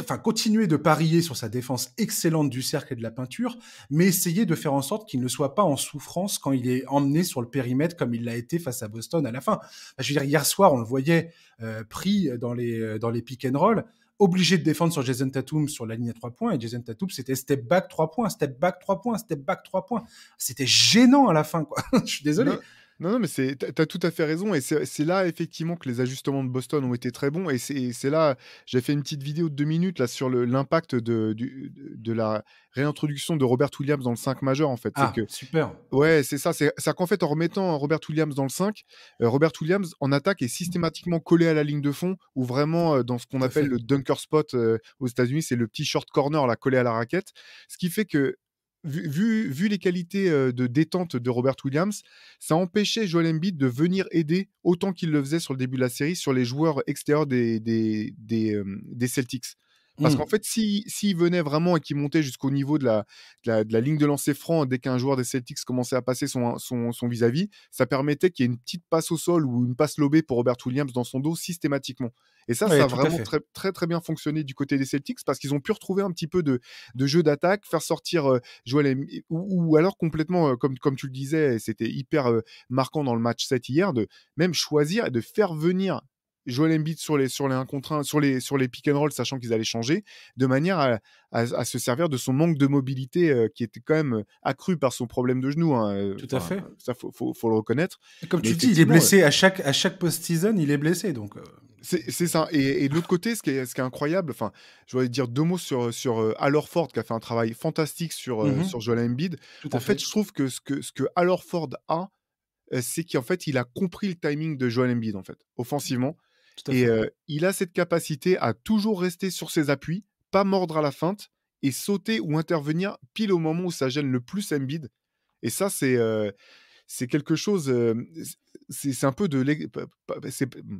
Speaker 1: enfin, continuer de parier sur sa défense excellente du cercle et de la peinture, mais essayer de faire en sorte qu'il ne soit pas en souffrance quand il est emmené sur le périmètre comme il l'a été face à Boston à la fin. je veux dire, hier soir, on le voyait euh, pris dans les, euh, dans les pick and roll, obligé de défendre sur Jason Tatum sur la ligne à trois points, et Jason
Speaker 2: Tatum, c'était step back trois points, step back trois points, step back trois points. C'était gênant à la fin, quoi. *laughs* je suis désolé. Non, non, mais tu as tout à fait raison. Et c'est là, effectivement, que les ajustements de Boston ont été très bons. Et c'est là, j'ai fait une petite vidéo de deux minutes là, sur l'impact de, la réintroduction de Robert Williams dans le 5 majeur, en fait. Ah, super. Ouais, c'est ça. C'est qu'en fait, en remettant Robert Williams dans le 5, euh, Robert Williams, en attaque, est systématiquement collé à la ligne de fond ou vraiment euh, dans ce qu'on appelle le dunker spot euh, aux États-Unis. C'est le petit short corner, là, collé à la raquette. Ce qui fait que vu, les qualités euh, de détente de Robert Williams, ça empêchait Joel Embiid de venir aider autant qu'il le faisait sur le début de la série sur les joueurs extérieurs des euh, Celtics. Parce mmh. qu'en fait, s'il si, venait vraiment et qu'il montait jusqu'au niveau de la, la, ligne de lancer franc, dès qu'un joueur des Celtics commençait à passer son, son, vis-à-vis, ça permettait qu'il y ait une petite passe au sol ou une passe lobée pour Robert Williams dans son dos systématiquement. Et ça, ça a vraiment très, très, bien fonctionné du côté des Celtics parce qu'ils ont pu retrouver un petit peu de, de jeu d'attaque, faire sortir euh, ou, alors complètement, euh, comme, comme tu le disais, c'était hyper euh, marquant dans le match 7 hier, de même choisir et de faire venir Joel Embiid sur les, sur les sur les, sur les pick and roll, sachant qu'ils allaient changer, de manière à, à, se servir de son manque de mobilité euh, qui était quand même euh, accru par son problème de genou. Hein, euh, Tout à fait. Ça, faut, faut, le reconnaître. Comme tu dis, il est blessé à chaque, à chaque post-season, il est blessé. donc. C'est ça. Et, de l'autre côté, ce qui est, ce qui est incroyable, enfin, je voulais dire deux mots sur, sur Ford qui a fait un travail fantastique sur, mm-hmm. sur Joel Embiid. en fait. je trouve que ce que, ce que a, c'est qu'en fait, il a compris le timing de Joel Embiid, en fait, offensivement. Et il a cette capacité à toujours rester sur ses appuis, pas mordre à la feinte et sauter ou intervenir pile au moment où ça gêne le plus bid. Et ça, c'est quelque chose. c'est un peu de.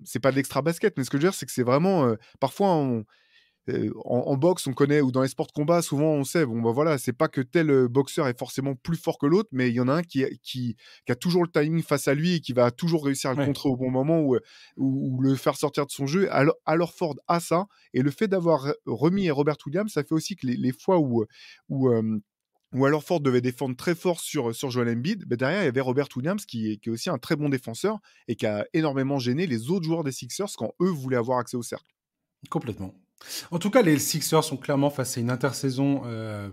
Speaker 2: C'est pas de l'extra basket, mais ce que je veux dire, c'est que c'est vraiment. parfois, on euh, en, en, boxe, on connaît, ou dans les sports de combat, souvent on sait, bon, ben voilà, c'est pas que tel euh, boxeur est forcément plus fort que l'autre, mais il y en a un qui, qui, a toujours le timing face à lui et qui va toujours réussir à le contrer au bon moment euh, ou, le faire sortir de son jeu. Alors, Ford a ça, et le fait d'avoir remis Robert Williams, ça fait aussi que les, fois où. où alors Ford devait défendre très fort sur, sur Joel Embiid, bah, derrière il y avait Robert Williams qui est, qui est, aussi un très bon défenseur et qui a énormément gêné les autres joueurs des Sixers quand eux voulaient avoir accès au cercle. Complètement.
Speaker 1: En tout cas, les Sixers sont clairement face à une intersaison euh,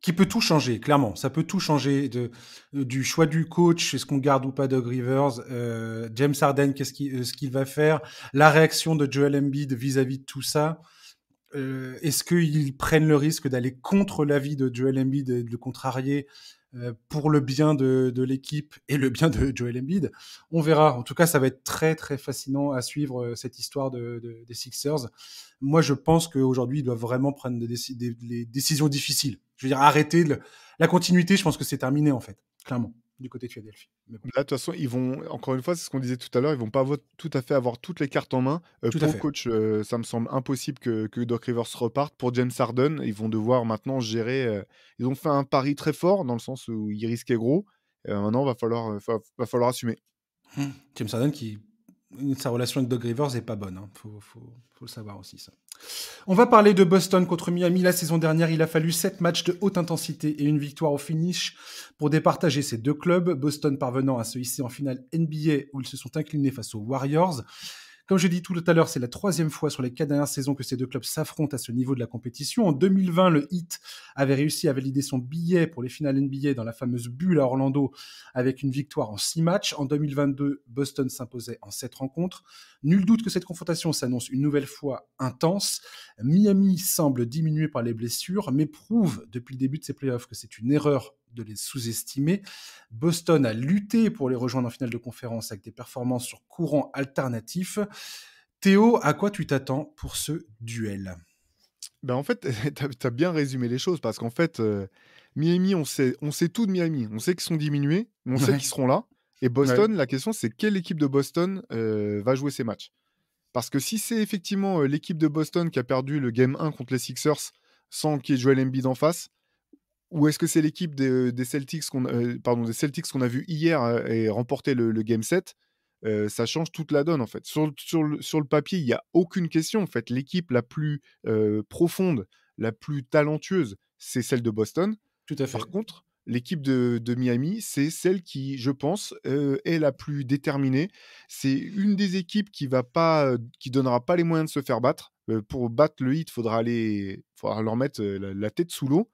Speaker 1: qui peut tout changer, clairement. Ça peut tout changer de, euh, du choix du coach, est-ce qu'on garde ou pas Doug Rivers, euh, James Harden, qu'est-ce qu'il va faire, la réaction de Joel Embiid vis-à-vis de tout ça. est-ce qu'ils prennent le risque d'aller contre l'avis de Joel Embiid et de le contrarier euh, pour le bien de, l'équipe et le bien de Joel Embiid. On verra. En tout cas, ça va être très très fascinant à suivre euh, cette histoire des Sixers. Moi, je pense qu'aujourd'hui, ils doivent vraiment prendre des, des,
Speaker 2: décisions difficiles. Je veux dire, arrêter la continuité. Je pense que c'est terminé en fait, clairement du côté de Philadelphie. de toute façon, ils vont, encore une fois, c'est ce qu'on disait tout à l'heure, ils vont pas tout à fait avoir toutes les cartes en main. Euh, pour le coach, euh, ça me semble impossible que, Doc Rivers reparte. Pour James Harden, ils vont devoir maintenant gérer. Euh, ils ont fait un pari très fort dans le sens où ils risquaient gros. maintenant, va falloir, va, falloir assumer. Hmm. James Harden qui sa relation avec Doug Rivers n'est pas
Speaker 1: bonne. Hein. faut, faut, le savoir aussi, ça. On va parler de Boston contre Miami. La saison dernière, il a fallu sept matchs de haute intensité et une victoire au finish pour départager ces deux clubs. Boston parvenant à se hisser en finale NBA où ils se sont inclinés face aux Warriors. Comme j'ai dit tout à l'heure, c'est la troisième fois sur les quatre dernières saisons que ces deux clubs s'affrontent à ce niveau de la compétition. En 2020, le Heat avait réussi à valider son billet pour les finales NBA dans la fameuse bulle à Orlando avec une victoire en six matchs. En 2022, Boston s'imposait en sept rencontres. Nul doute que cette confrontation s'annonce une nouvelle fois intense. Miami semble diminué par les blessures, mais prouve depuis le début de ses playoffs que c'est une erreur de les sous-estimer. Boston a lutté pour les rejoindre en finale de conférence avec des performances sur courant alternatif.
Speaker 2: Théo, à quoi tu t'attends pour ce duel ben En fait, *laughs* tu as, bien résumé les choses parce qu'en fait, euh, Miami, on sait, on sait tout de Miami. On sait qu'ils sont diminués, on sait qu'ils seront là. Et Boston, la question, c'est quelle équipe de Boston euh, va jouer ces matchs Parce que si c'est effectivement euh, l'équipe de Boston qui a perdu le Game 1 contre les Sixers sans qu'il y ait Joel Embiid en face, ou est-ce que c'est l'équipe des, euh, Celtics qu'on euh, pardon des Celtics qu'on a vu hier euh, et remporter le, game 7 ça change toute la donne en fait. Sur, le, papier, il n'y a aucune question en fait. L'équipe la plus profonde, la plus talentueuse, c'est celle de Boston. Tout à fait. Par contre, l'équipe de, Miami, c'est celle qui, je pense, est la plus déterminée. C'est une des équipes qui va pas, qui donnera pas les moyens de se faire battre. pour battre le hit, faudra aller, faudra leur mettre la tête sous l'eau.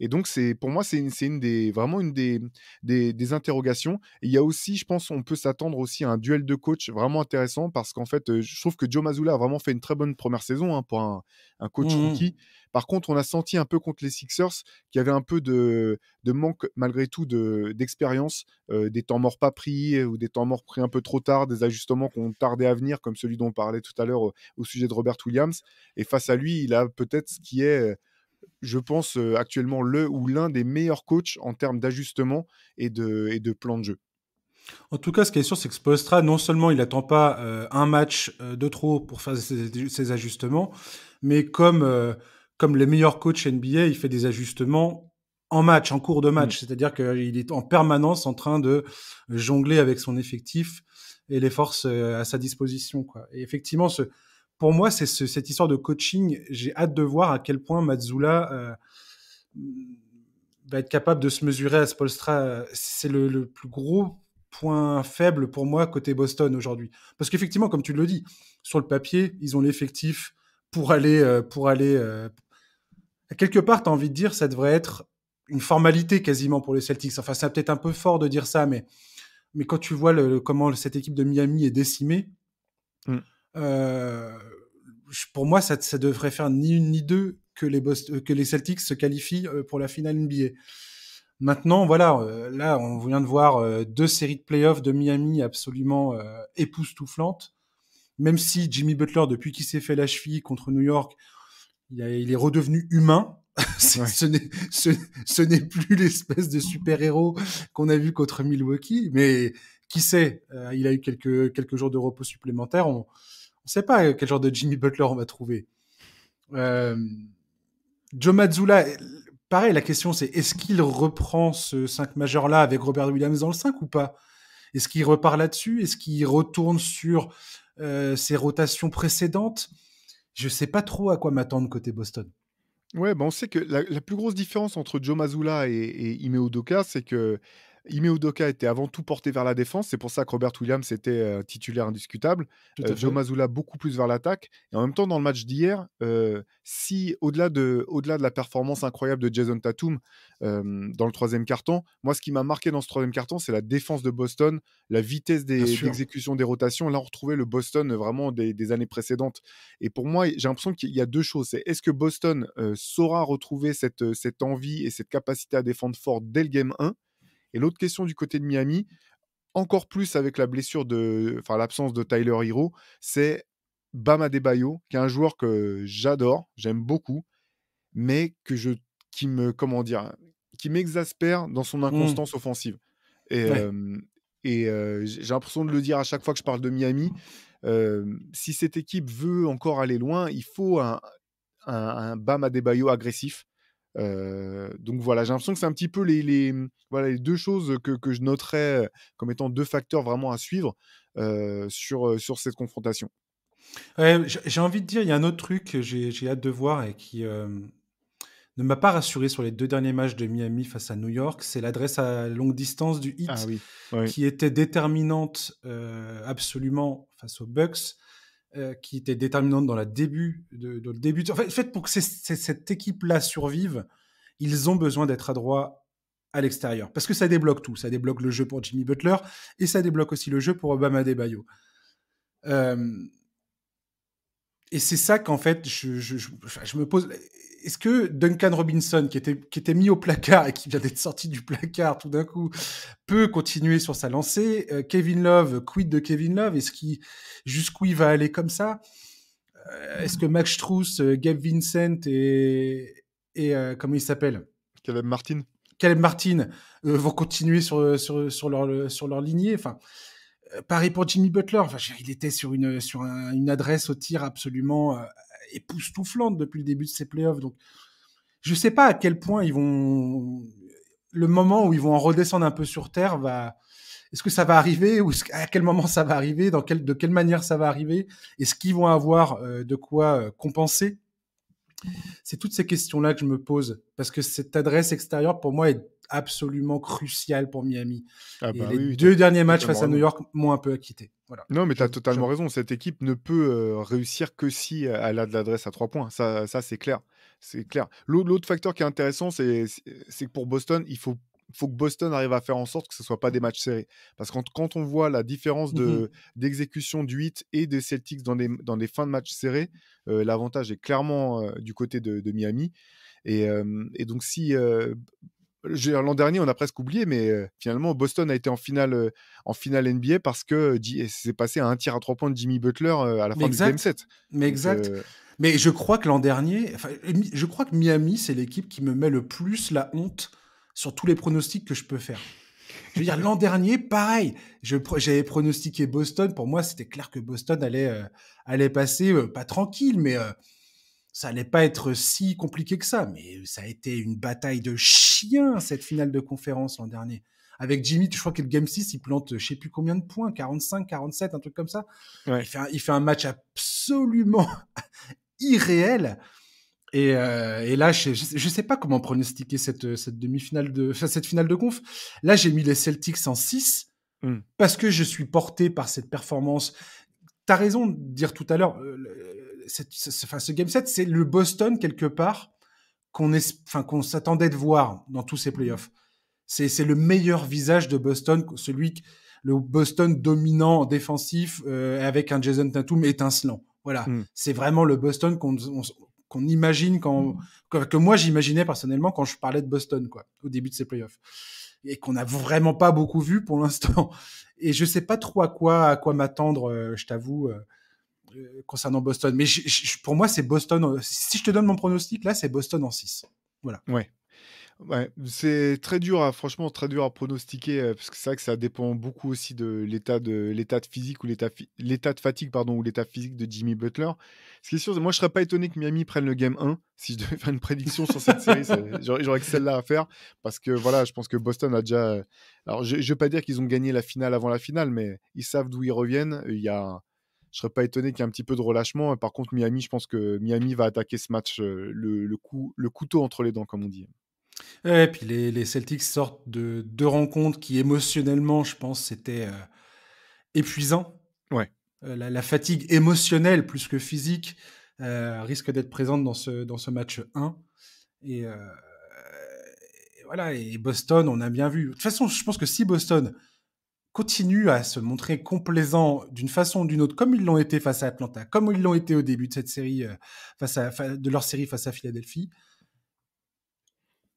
Speaker 2: Et donc, c'est pour moi, c'est une, une, des vraiment une des, des, interrogations. il y a aussi, je pense, on peut s'attendre aussi à un duel de coach vraiment intéressant parce qu'en fait, je trouve que Joe Mazzulla a vraiment fait une très bonne première saison hein, pour un, un coach mmh rookie. Par contre, on a senti un peu contre les Sixers qu'il y avait un peu de, de manque, malgré tout, d'expérience, de, d'expérience, des temps morts pas pris ou des temps morts pris un peu trop tard, des ajustements qu'on tardait à venir, comme celui dont on parlait tout à l'heure au, sujet de Robert Williams. Et face à lui, il a peut-être ce qui est je pense, actuellement le ou l'un des meilleurs coachs en termes d'ajustement et de, plan de jeu.
Speaker 1: En tout cas, ce qui est sûr, c'est que Spostra, non seulement il n'attend pas un match de trop pour faire ses, ajustements, mais comme, comme les meilleurs coachs NBA, il fait des ajustements en match, en cours de mmh. match. C'est-à-dire qu'il est en permanence en train de jongler avec son effectif et les forces à sa disposition. Et effectivement, ce, pour moi, c'est cette histoire de coaching. J'ai hâte de voir à quel point Mazzula euh, va être capable de se mesurer à Spolstra. C'est le, plus gros point faible pour moi côté Boston aujourd'hui. Parce qu'effectivement, comme tu le dis, sur le papier, ils ont l'effectif pour aller. Euh, pour aller euh, quelque part, tu as envie de dire, ça devrait être une formalité quasiment pour les Celtics. Enfin, c'est peut-être un peu fort de dire ça, mais, mais quand tu vois comment cette équipe de Miami est décimée, euh, pour moi, ça, ça devrait faire ni une ni deux que les, euh, que les Celtics se qualifient euh, pour la finale NBA. Maintenant, voilà, là, on vient de voir deux séries de playoffs de Miami absolument époustouflantes. Même si Jimmy Butler, depuis qu'il s'est fait la cheville contre New York, il, il est redevenu humain. *laughs* Ce n'est plus *laughs* l'espèce de super-héros qu'on a vu contre Milwaukee. Mais qui sait, il a eu quelques, quelques jours de repos supplémentaires. On, on sait pas euh, quel genre de Jimmy Butler on va trouver. Euh, Joe Mazzulla, euh, pareil, la question c'est est-ce qu'il reprend ce 5 majeur-là avec Robert Williams dans le 5 ou pas Est-ce qu'il repart là-dessus Est-ce qu'il retourne sur ses rotations
Speaker 2: précédentes Je ne sais pas trop à quoi m'attendre côté Boston. Ouais, ben, on sait que la, plus grosse différence entre Joe Mazzulla et, et Ime c'est que Ime Udoka était avant tout porté vers la défense. C'est pour ça que Robert Williams était euh, titulaire indiscutable. Euh, Joe Mazula beaucoup plus vers l'attaque. Et en même temps, dans le match d'hier, euh, si au-delà de, au de la performance incroyable de Jason Tatum dans le troisième carton, moi, ce qui m'a marqué dans ce troisième carton, c'est la défense de Boston, la vitesse d'exécution des, des rotations. Là, on retrouvait le Boston vraiment des, années précédentes. Et pour moi, j'ai l'impression qu'il y a deux choses. est-ce que Boston saura retrouver cette, cette envie et cette capacité à défendre fort dès le game 1 et l'autre question du côté de Miami, encore plus avec la blessure de, enfin l'absence de Tyler Hero, c'est Bam Adebayo, qui est un joueur que j'adore, j'aime beaucoup, mais que je, qui me, comment dire, qui m'exaspère dans son mmh. inconstance offensive. Et, et j'ai l'impression de le dire à chaque fois que je parle de Miami. si cette équipe veut encore aller loin, il faut un, un, un Bam Adebayo agressif. Euh, donc voilà, j'ai l'impression que c'est un petit peu les, les, mmh, deux choses que, je noterais euh, comme étant deux facteurs vraiment à suivre euh, sur, cette confrontation.
Speaker 1: j'ai envie de dire, il y a un autre truc que j'ai hâte de voir et qui ne m'a pas rassuré sur les deux derniers matchs de Miami face à New York, c'est l'adresse à longue distance du hit ah qui était déterminante absolument face aux Bucks. Euh, qui était déterminante dans, la début le début. En, fait, pour que cette équipe-là survive, ils ont besoin d'être adroits à l'extérieur. Parce que ça débloque tout. Ça débloque le jeu pour Jimmy Butler et ça débloque aussi le jeu pour Obama Debayo. Euh, et c'est ça qu'en fait, je, me pose. Est-ce que Duncan Robinson, qui était, qui était mis au placard et qui vient d'être sorti du placard tout d'un coup, peut continuer sur sa lancée euh, Kevin Love, quid de Kevin Love Est-ce qu'il jusqu'où il va aller comme ça euh, Est-ce que Max Struss, euh, Gabe Vincent et, et comment il s'appelle Caleb Martin. Caleb Martin vont continuer sur, sur, leur, sur leur lignée. Enfin, pareil pour Jimmy Butler. il était sur une, sur une adresse au tir absolument euh, époustouflante depuis le début de ses playoffs. Donc, je sais pas à quel point ils vont. Le moment où ils vont en redescendre un peu sur terre va. Est-ce que ça va arriver ou à quel moment ça va arriver Dans de quelle manière ça va arriver Est-ce qu'ils vont avoir euh, de quoi euh, compenser C'est toutes ces questions-là que je me pose parce que cette adresse extérieure pour moi est absolument crucial pour Miami. Ah bah les deux derniers matchs face à New York
Speaker 2: m'ont un peu acquitté. Voilà. Non, mais tu as totalement raison. Cette équipe ne peut euh, réussir que si euh, elle a de l'adresse à trois points. Ça, ça c'est clair. C'est clair. L'autre facteur qui est intéressant, c'est que pour Boston, il faut faut que Boston arrive à faire en sorte que ce ne soit pas des matchs serrés. Parce que quand, on voit la différence d'exécution de, mm-hmm. d'exécution du 8 et des Celtics dans des, dans des fins de matchs serrés, euh, l'avantage est clairement du côté de, Miami. Et, et donc si euh, l'an dernier, on a presque oublié, mais euh, finalement, Boston a été en finale, euh, en finale NBA parce que c'est passé à un tir à trois points de Jimmy Butler à la fin du Game 7. Mais exact. mais je crois que l'an dernier,
Speaker 1: je crois que Miami, c'est l'équipe qui me met le plus la honte sur tous les pronostics que je peux faire. Je veux dire, l'an dernier, pareil, j'avais pronostiqué Boston. Pour moi, c'était clair que Boston allait, allait passer, pas tranquille, mais ça allait pas être si compliqué que ça, mais ça a été une bataille de chien, cette finale de conférence l'an dernier. Avec Jimmy, je crois que le Game 6, il plante je sais plus combien de points, 45, 47, un truc comme ça. Il, fait un, match absolument *laughs* irréel. Euh, et, là, je, ne sais pas comment pronostiquer cette, demi-finale de, cette finale de conf. Là, j'ai mis les Celtics en 6 hmm. parce que je suis porté par cette performance. Tu as raison de dire tout à l'heure, euh, ce, game set, c'est le Boston quelque part qu'on s'attendait de voir dans tous ces playoffs. C'est le meilleur visage de Boston, celui que le Boston dominant défensif euh, avec un Jason Tatum étincelant. Voilà, hmm. c'est vraiment le Boston qu'on imagine quand hmm. que, moi j'imaginais personnellement quand je parlais de Boston au début de ces playoffs et qu'on n'a vraiment pas beaucoup vu pour l'instant. Et je ne sais pas trop à quoi m'attendre, euh, je t'avoue. Euh, euh, concernant Boston. Mais pour moi, c'est Boston. Euh, si je te donne mon pronostic, là, c'est Boston en 6.
Speaker 2: Voilà. Ouais. ouais. c'est très dur, franchement, très dur à pronostiquer, euh, parce que c'est vrai que ça dépend beaucoup aussi de l'état de l'état de physique ou l'état de fatigue, pardon, ou l'état physique de Jimmy Butler. Ce qui est sûr, moi, je serais pas étonné que Miami prenne le game 1. Si je devais *laughs* faire une prédiction sur cette série, *laughs* j'aurais que celle-là à faire, parce que voilà, je pense que Boston a déjà. Alors, je, ne pas dire qu'ils ont gagné la finale avant la finale, mais ils savent d'où ils reviennent. Il y a je serais pas étonné qu'il y ait un petit peu de relâchement. Par contre, Miami, je pense que Miami va attaquer ce match euh, le, couteau entre les dents, comme on dit.
Speaker 1: Et puis les, Celtics sortent de deux rencontres qui émotionnellement, je pense, c'était euh, épuisant. Ouais. Euh, la, fatigue émotionnelle plus que physique risque d'être présente dans ce, dans ce match 1. et, voilà, et Boston, on a bien vu. De toute façon, je pense que si Boston continuent à se montrer complaisants d'une façon ou d'une autre, comme ils l'ont été face à Atlanta, comme ils l'ont été au début de cette série, euh, face de leur série face à Philadelphie,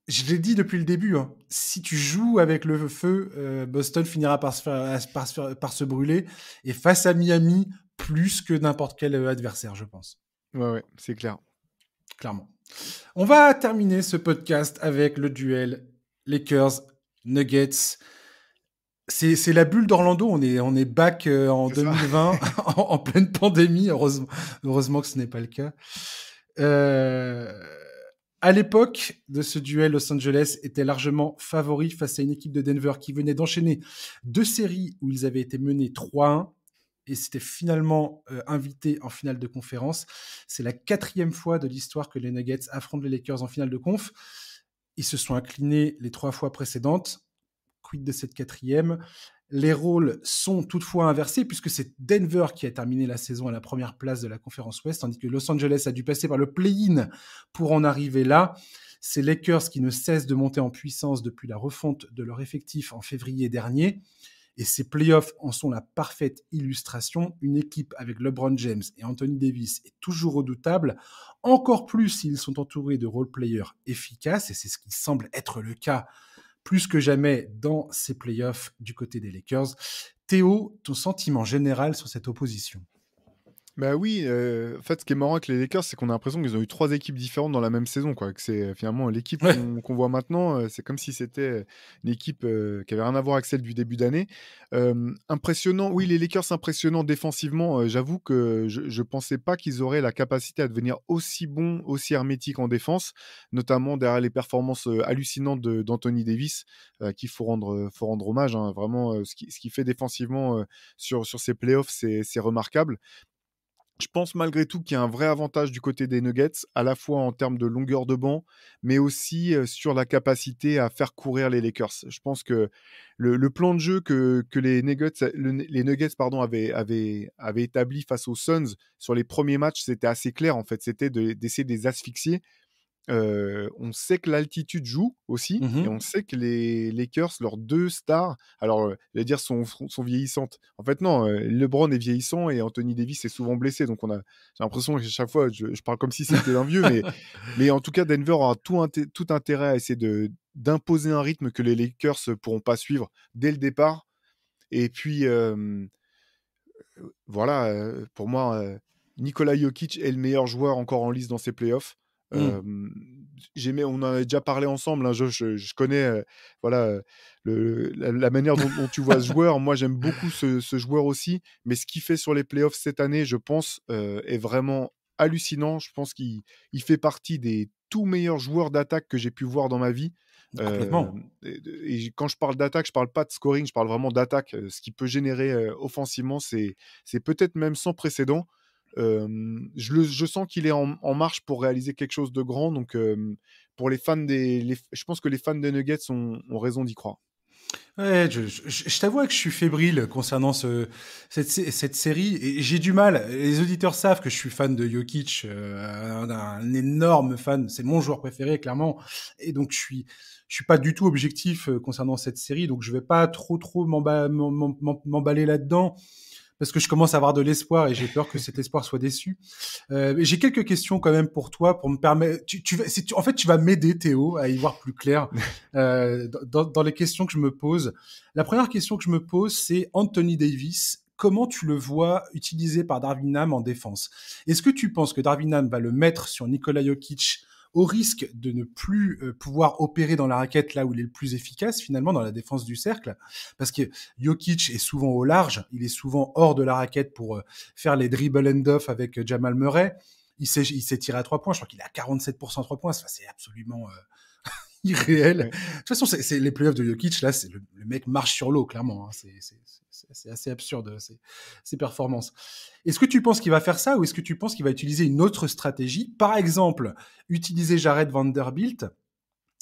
Speaker 1: je l'ai dit depuis le début, hein. si tu joues avec le feu, euh, Boston finira par se, brûler, et face à Miami, plus que n'importe quel euh, adversaire, je pense. Ouais, ouais, c'est clair. Clairement. On va terminer ce podcast avec le duel Lakers-Nuggets. C'est la bulle d'Orlando, on est, on est back euh, en 2020, *laughs* en, pleine pandémie, heureusement, heureusement que ce n'est pas le cas. Euh, à l'époque de ce duel, Los Angeles était largement favori face à une équipe de Denver qui venait d'enchaîner deux séries où ils avaient été menés 3-1 et s'étaient finalement invités euh, invité en finale de conférence. C'est la quatrième fois de l'histoire que les Nuggets affrontent les Lakers en finale de conf. Ils se sont inclinés les trois fois précédentes quid de cette quatrième Les rôles sont toutefois inversés puisque c'est Denver qui a terminé la saison à la première place de la conférence Ouest, tandis que Los Angeles a dû passer par le play-in pour en arriver là. C'est Lakers qui ne cesse de monter en puissance depuis la refonte de leur effectif en février dernier. Et ces playoffs en sont la parfaite illustration. Une équipe avec LeBron James et Anthony Davis est toujours redoutable, encore plus s'ils sont entourés de role-players efficaces, et c'est ce qui semble être le cas plus que jamais dans ces playoffs du côté des Lakers. Théo, ton sentiment général sur cette opposition
Speaker 2: bah oui, euh, en fait, ce qui est marrant avec les Lakers, c'est qu'on a l'impression qu'ils ont eu trois équipes différentes dans la même saison. Quoi. Que c'est finalement l'équipe qu'on, voit maintenant, euh, c'est comme si c'était une équipe euh, qui avait rien à voir avec celle du début d'année. impressionnant, oui, les Lakers impressionnants défensivement. j'avoue que je, ne pensais pas qu'ils auraient la capacité à devenir aussi bons, aussi hermétiques en défense, notamment derrière les performances hallucinantes d'Anthony Davis, qu'il faut rendre, faut rendre hommage. Hein. Vraiment, ce qu'il ce qui fait défensivement sur, sur ces playoffs, c'est, c'est remarquable je pense malgré tout qu'il y a un vrai avantage du côté des Nuggets, à la fois en termes de longueur de banc, mais aussi sur la capacité à faire courir les Lakers. Je pense que le, plan de jeu que, les Nuggets, les nuggets pardon, avaient, établi face aux Suns sur les premiers matchs, c'était assez clair en fait. C'était d'essayer de les asphyxier on sait que l'altitude joue aussi, mmh et on sait que les Lakers, leurs deux stars, alors, je dire, sont, vieillissantes. En fait, non, LeBron est vieillissant et Anthony Davis est souvent blessé, donc on a, j'ai l'impression que chaque fois, je, parle comme si c'était un vieux, *laughs* mais, en tout cas, Denver a tout, intérêt à essayer d'imposer un rythme que les Lakers pourront pas suivre dès le départ. Et puis, voilà, pour moi, Nikola Jokic est le meilleur joueur encore en lice dans ces playoffs. Mmh. on en avait déjà parlé ensemble. Hein, je, je, connais, voilà, le, la, manière dont, tu vois ce joueur. Moi, j'aime beaucoup ce, ce, joueur aussi, mais ce qu'il fait sur les playoffs cette année, je pense, est vraiment hallucinant. Je pense qu'il fait partie des tout meilleurs joueurs d'attaque que j'ai pu voir dans ma vie. Bah, complètement. et, quand je parle d'attaque, je parle pas de scoring, je parle vraiment d'attaque. Ce qu'il peut générer offensivement, c'est peut-être même sans précédent je, je, sens qu'il est en, marche pour réaliser quelque chose de grand. Donc, pour les fans des, je pense que les fans des Nuggets ont, raison d'y croire. Ouais, je, t'avoue que je suis
Speaker 1: fébrile concernant cette, série et j'ai du mal. Les auditeurs savent que je suis fan de Jokic, euh, un, énorme fan. C'est mon joueur préféré clairement, et donc je suis je suis pas du tout objectif euh, concernant cette série, donc je vais pas trop trop m'emballer là-dedans parce que je commence à avoir de l'espoir et j'ai peur que cet espoir soit déçu. Euh, j'ai quelques questions quand même pour toi, pour me permettre. Tu, tu, tu, en fait, tu vas m'aider, Théo, à y voir plus clair *laughs* euh, dans, dans, les questions que je me pose. La première question que je me pose, c'est Anthony Davis. Comment tu le vois utilisé par Darwin Ham en défense Est-ce que tu penses que Darwin Ham va le mettre sur Nikola Jokic au risque de ne plus euh, pouvoir opérer dans la raquette là où il est le plus efficace finalement dans la défense du cercle, parce que Jokic est souvent au large, il est souvent hors de la raquette pour euh, faire les dribble end off avec euh, Jamal Murray. Il s'est tiré à trois points, je crois qu'il est à 47% trois points, c'est absolument *laughs* irréel. De toute façon, c'est les playoffs de Jokic, là, c'est le, mec marche sur l'eau, clairement. Hein. C'est assez absurde, euh, ses performances. Est-ce que tu penses qu'il va faire ça ou est-ce que tu penses qu'il va utiliser une autre stratégie Par exemple, utiliser Jared Vanderbilt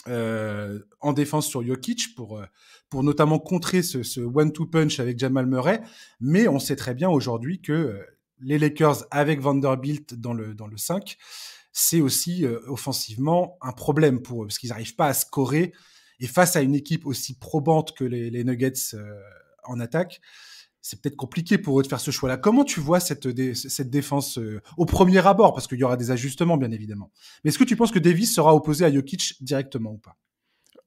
Speaker 1: euh, en défense sur Jokic pour, euh, pour notamment contrer ce, ce one-two punch avec Jamal Murray. Mais on sait très bien aujourd'hui que euh, les Lakers avec Vanderbilt dans le, dans le 5 c'est aussi euh, offensivement un problème pour eux, parce qu'ils n'arrivent pas à scorer. Et face à une équipe aussi probante que les, Nuggets euh, en attaque, c'est peut-être compliqué pour eux de faire ce choix-là. Comment tu vois cette, cette défense euh, au premier abord Parce qu'il y aura des ajustements, bien évidemment. Mais est-ce que tu penses que Davis sera opposé à Jokic directement ou
Speaker 2: pas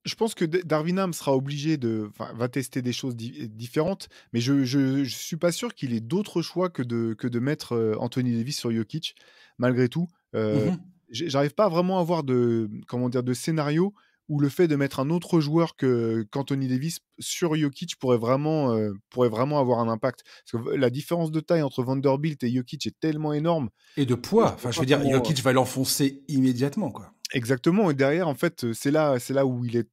Speaker 2: je pense que Ham sera obligé de va tester des choses différentes, mais je, ne suis pas sûr qu'il ait d'autres choix que de que de mettre Anthony Davis sur Jokic malgré tout Mmh j'arrive pas vraiment à voir de, comment dire, de scénario où le fait de mettre un autre joueur que qu'Anthony Davis sur Jokic pourrait vraiment, pourrait vraiment avoir un impact. Parce que la différence de taille entre Vanderbilt et Jokic est tellement énorme. Et de poids. Enfin, je veux dire, Jokic va l'enfoncer immédiatement, quoi. Exactement. Et derrière, en fait, c'est là, c'est là où il est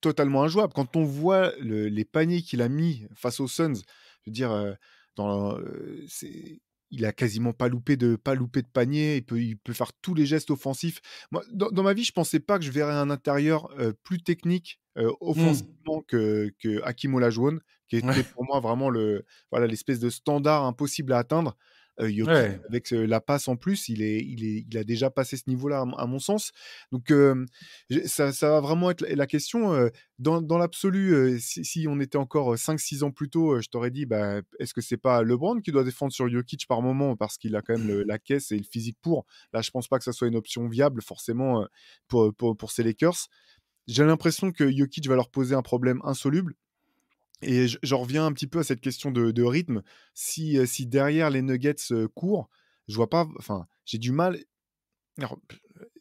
Speaker 2: totalement injouable. Quand on voit les paniers qu'il a mis face aux Suns, je veux dire, dans, il a quasiment pas loupé de pas loupé de panier. Il peut, il peut faire tous les gestes offensifs. Moi, dans, ma vie, je pensais pas que je verrais un intérieur plus technique mmh. offensivement que, que Olajuwon, qui était pour moi vraiment le voilà l'espèce de standard impossible à atteindre. Euh, avec la passe en plus, il, est, il, est, il a déjà passé ce niveau-là, à, mon sens. Donc, ça, ça, va vraiment être la, question. dans, dans l'absolu, si, on était encore 5-6 ans plus tôt, je t'aurais dit, bah, est-ce que c'est pas LeBron qui doit défendre sur Jokic par moment parce qu'il a quand même la caisse et le physique pour Là, je pense pas que ça soit une option viable, forcément, pour, pour, pour ces Lakers. J'ai l'impression que Jokic va leur poser un problème insoluble. Et j'en reviens un petit peu à cette question de, rythme. Si, euh, si derrière les Nuggets euh, courent, je vois pas. Enfin, j'ai du mal.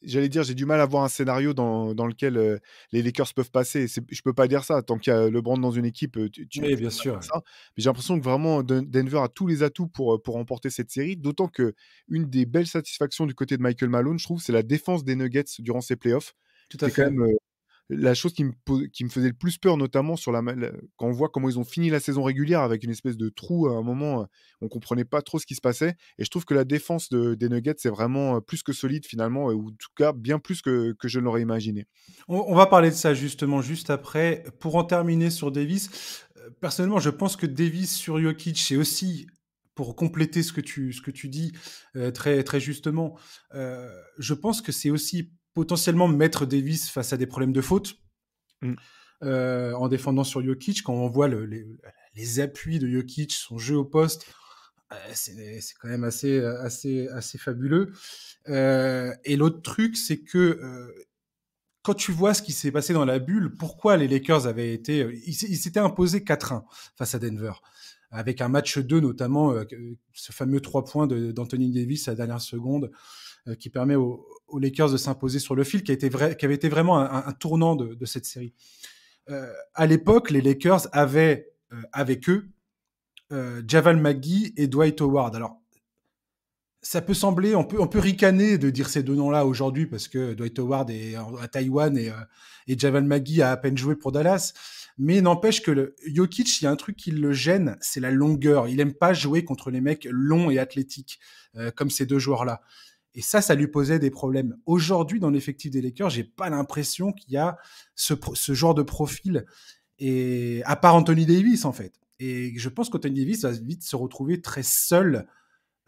Speaker 2: J'allais dire, j'ai du mal à voir un scénario dans, dans lequel euh, les Lakers peuvent passer. Je peux pas dire ça. Tant qu'il y a LeBron dans une équipe, tu, tu bien sûr. Mais j'ai l'impression que vraiment Denver a tous les atouts pour, pour remporter cette série. D'autant que une des belles satisfactions du côté de Michael Malone, je trouve, c'est la défense des Nuggets durant ces playoffs. Tout à fait. Quand même, la chose qui me, faisait le plus peur, notamment sur la, quand on voit comment ils ont fini la saison régulière avec une espèce de trou à un moment, euh, on ne comprenait pas trop ce qui se passait. Et je trouve que la défense de, des Nuggets c'est vraiment euh, plus que solide finalement, euh, ou en tout cas bien plus que, je ne l'aurais imaginé.
Speaker 1: On, va parler de ça justement juste après. Pour en terminer sur Davis, personnellement, je pense que Davis sur Jokic, c'est aussi pour compléter ce que tu, ce que tu dis très, très justement, je pense que c'est aussi potentiellement mettre Davis face à des problèmes de faute mm. euh, en défendant sur Jokic. Quand on voit les, appuis de Jokic, son jeu au poste, euh, c'est quand même assez, assez, assez fabuleux. Euh, et l'autre truc, c'est que euh, quand tu vois ce qui s'est passé dans la bulle, pourquoi les Lakers avaient été. Euh, ils s'étaient imposés 4-1 face à Denver avec un match 2 notamment, ce fameux 3 points d'Anthony Davis à la dernière seconde, qui permet aux, aux Lakers de s'imposer sur le fil, qui, avait été vraiment un, tournant de, cette série. Euh, à l'époque, les Lakers avaient euh, avec eux euh, Javal McGee et Dwight Howard. Alors, ça peut sembler, on peut, ricaner de dire ces deux noms-là aujourd'hui parce que Dwight Howard est à Taïwan et, et Javal McGee a à peine joué pour Dallas. Mais n'empêche que le, Jokic, il y a un truc qui le gêne, c'est la longueur. Il n'aime pas jouer contre les mecs longs et athlétiques comme ces deux joueurs-là. Et ça, ça lui posait des problèmes. Aujourd'hui, dans l'effectif des Lakers, j'ai pas l'impression qu'il y a ce, genre de profil. Et à part Anthony Davis, en fait. Et je pense qu'Anthony Davis va vite se retrouver très seul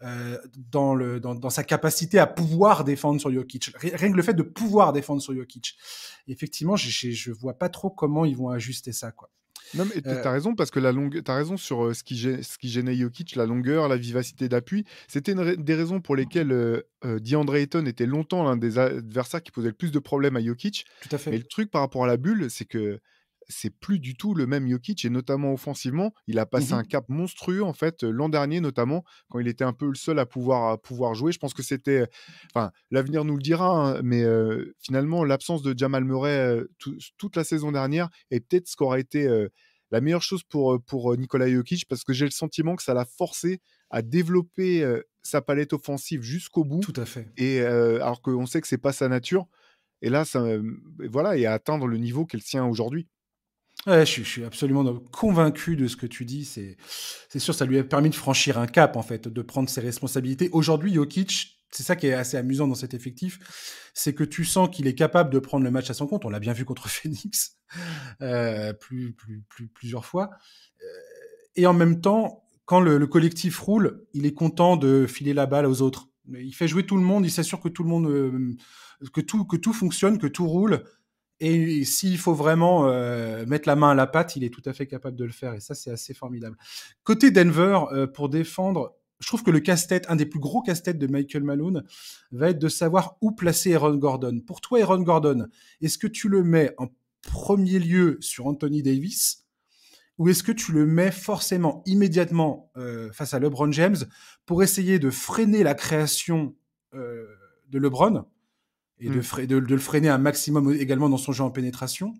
Speaker 1: euh, dans, le, dans, sa capacité à pouvoir défendre sur Jokic. Rien que le fait de pouvoir défendre sur Jokic. Effectivement, je ne vois pas trop comment ils vont ajuster ça. Quoi.
Speaker 2: Non, mais tu euh. raison, parce que la longue... as raison sur euh, ce qui, gênait Jokic, la longueur, la vivacité d'appui. C'était une des raisons pour lesquelles euh, DeAndre Ayton était longtemps l'un des adversaires qui posait le plus de problèmes à Jokic. Mais le truc par rapport à la bulle, c'est que c'est plus du tout le même Jokic et notamment offensivement, il a mmh passé un cap monstrueux en fait euh, l'an dernier notamment quand il était un peu le seul à pouvoir pouvoir jouer. Je pense que c'était, enfin l'avenir nous le dira, hein, mais euh, finalement l'absence de Jamal Murray euh, toute la saison dernière est peut-être ce qu'aurait été la meilleure chose pour pour Nikola Jokic parce que j'ai le sentiment que ça l'a forcé à développer sa palette offensive jusqu'au bout. Tout à fait. Et alors qu'on sait que c'est pas sa nature. Et là, voilà, et à atteindre le niveau qu'elle tient aujourd'hui je, suis absolument convaincu de ce que tu dis. C'est,
Speaker 1: c'est sûr, ça lui a permis de franchir un cap, en fait, de prendre ses responsabilités. Aujourd'hui, Jokic, c'est ça qui est assez amusant dans cet effectif, c'est que tu sens qu'il est capable de prendre le match à son compte. On l'a bien vu contre *laughs* Phoenix euh, plus, plus, plus, plusieurs fois. Euh, et en même temps, quand le, le, collectif roule, il est content de filer la balle aux autres. Il fait jouer tout le monde, il s'assure que tout le monde, euh, que tout, que tout fonctionne, que tout roule. Et s'il faut vraiment euh, mettre la main à la pâte, il est tout à fait capable de le faire. Et ça, c'est assez formidable. Côté Denver, euh, pour défendre, je trouve que le casse-tête, un des plus gros casse-têtes de Michael Malone, va être de savoir où placer Aaron Gordon. Pour toi, Aaron Gordon, est-ce que tu le mets en premier lieu sur Anthony Davis ou est-ce que tu le mets forcément immédiatement euh, face à LeBron James pour essayer de freiner la création de LeBron et mmh. de, le freiner un maximum également dans son jeu en pénétration.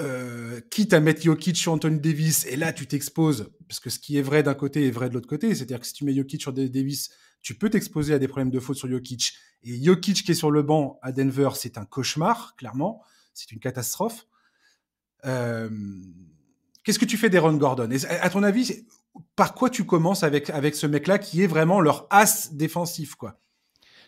Speaker 1: Euh, quitte à mettre Jokic sur Anthony Davis, et là tu t'exposes, parce que ce qui est vrai d'un côté est vrai de l'autre côté, c'est-à-dire que si tu mets Jokic sur Davis, tu peux t'exposer à des problèmes de faute sur Jokic. Et Jokic qui est sur le banc à Denver, c'est un cauchemar, clairement, c'est une catastrophe. Euh, qu'est-ce que tu fais d'Aaron Gordon À ton avis, par quoi tu commences avec, avec ce mec-là qui est vraiment leur as
Speaker 2: défensif quoi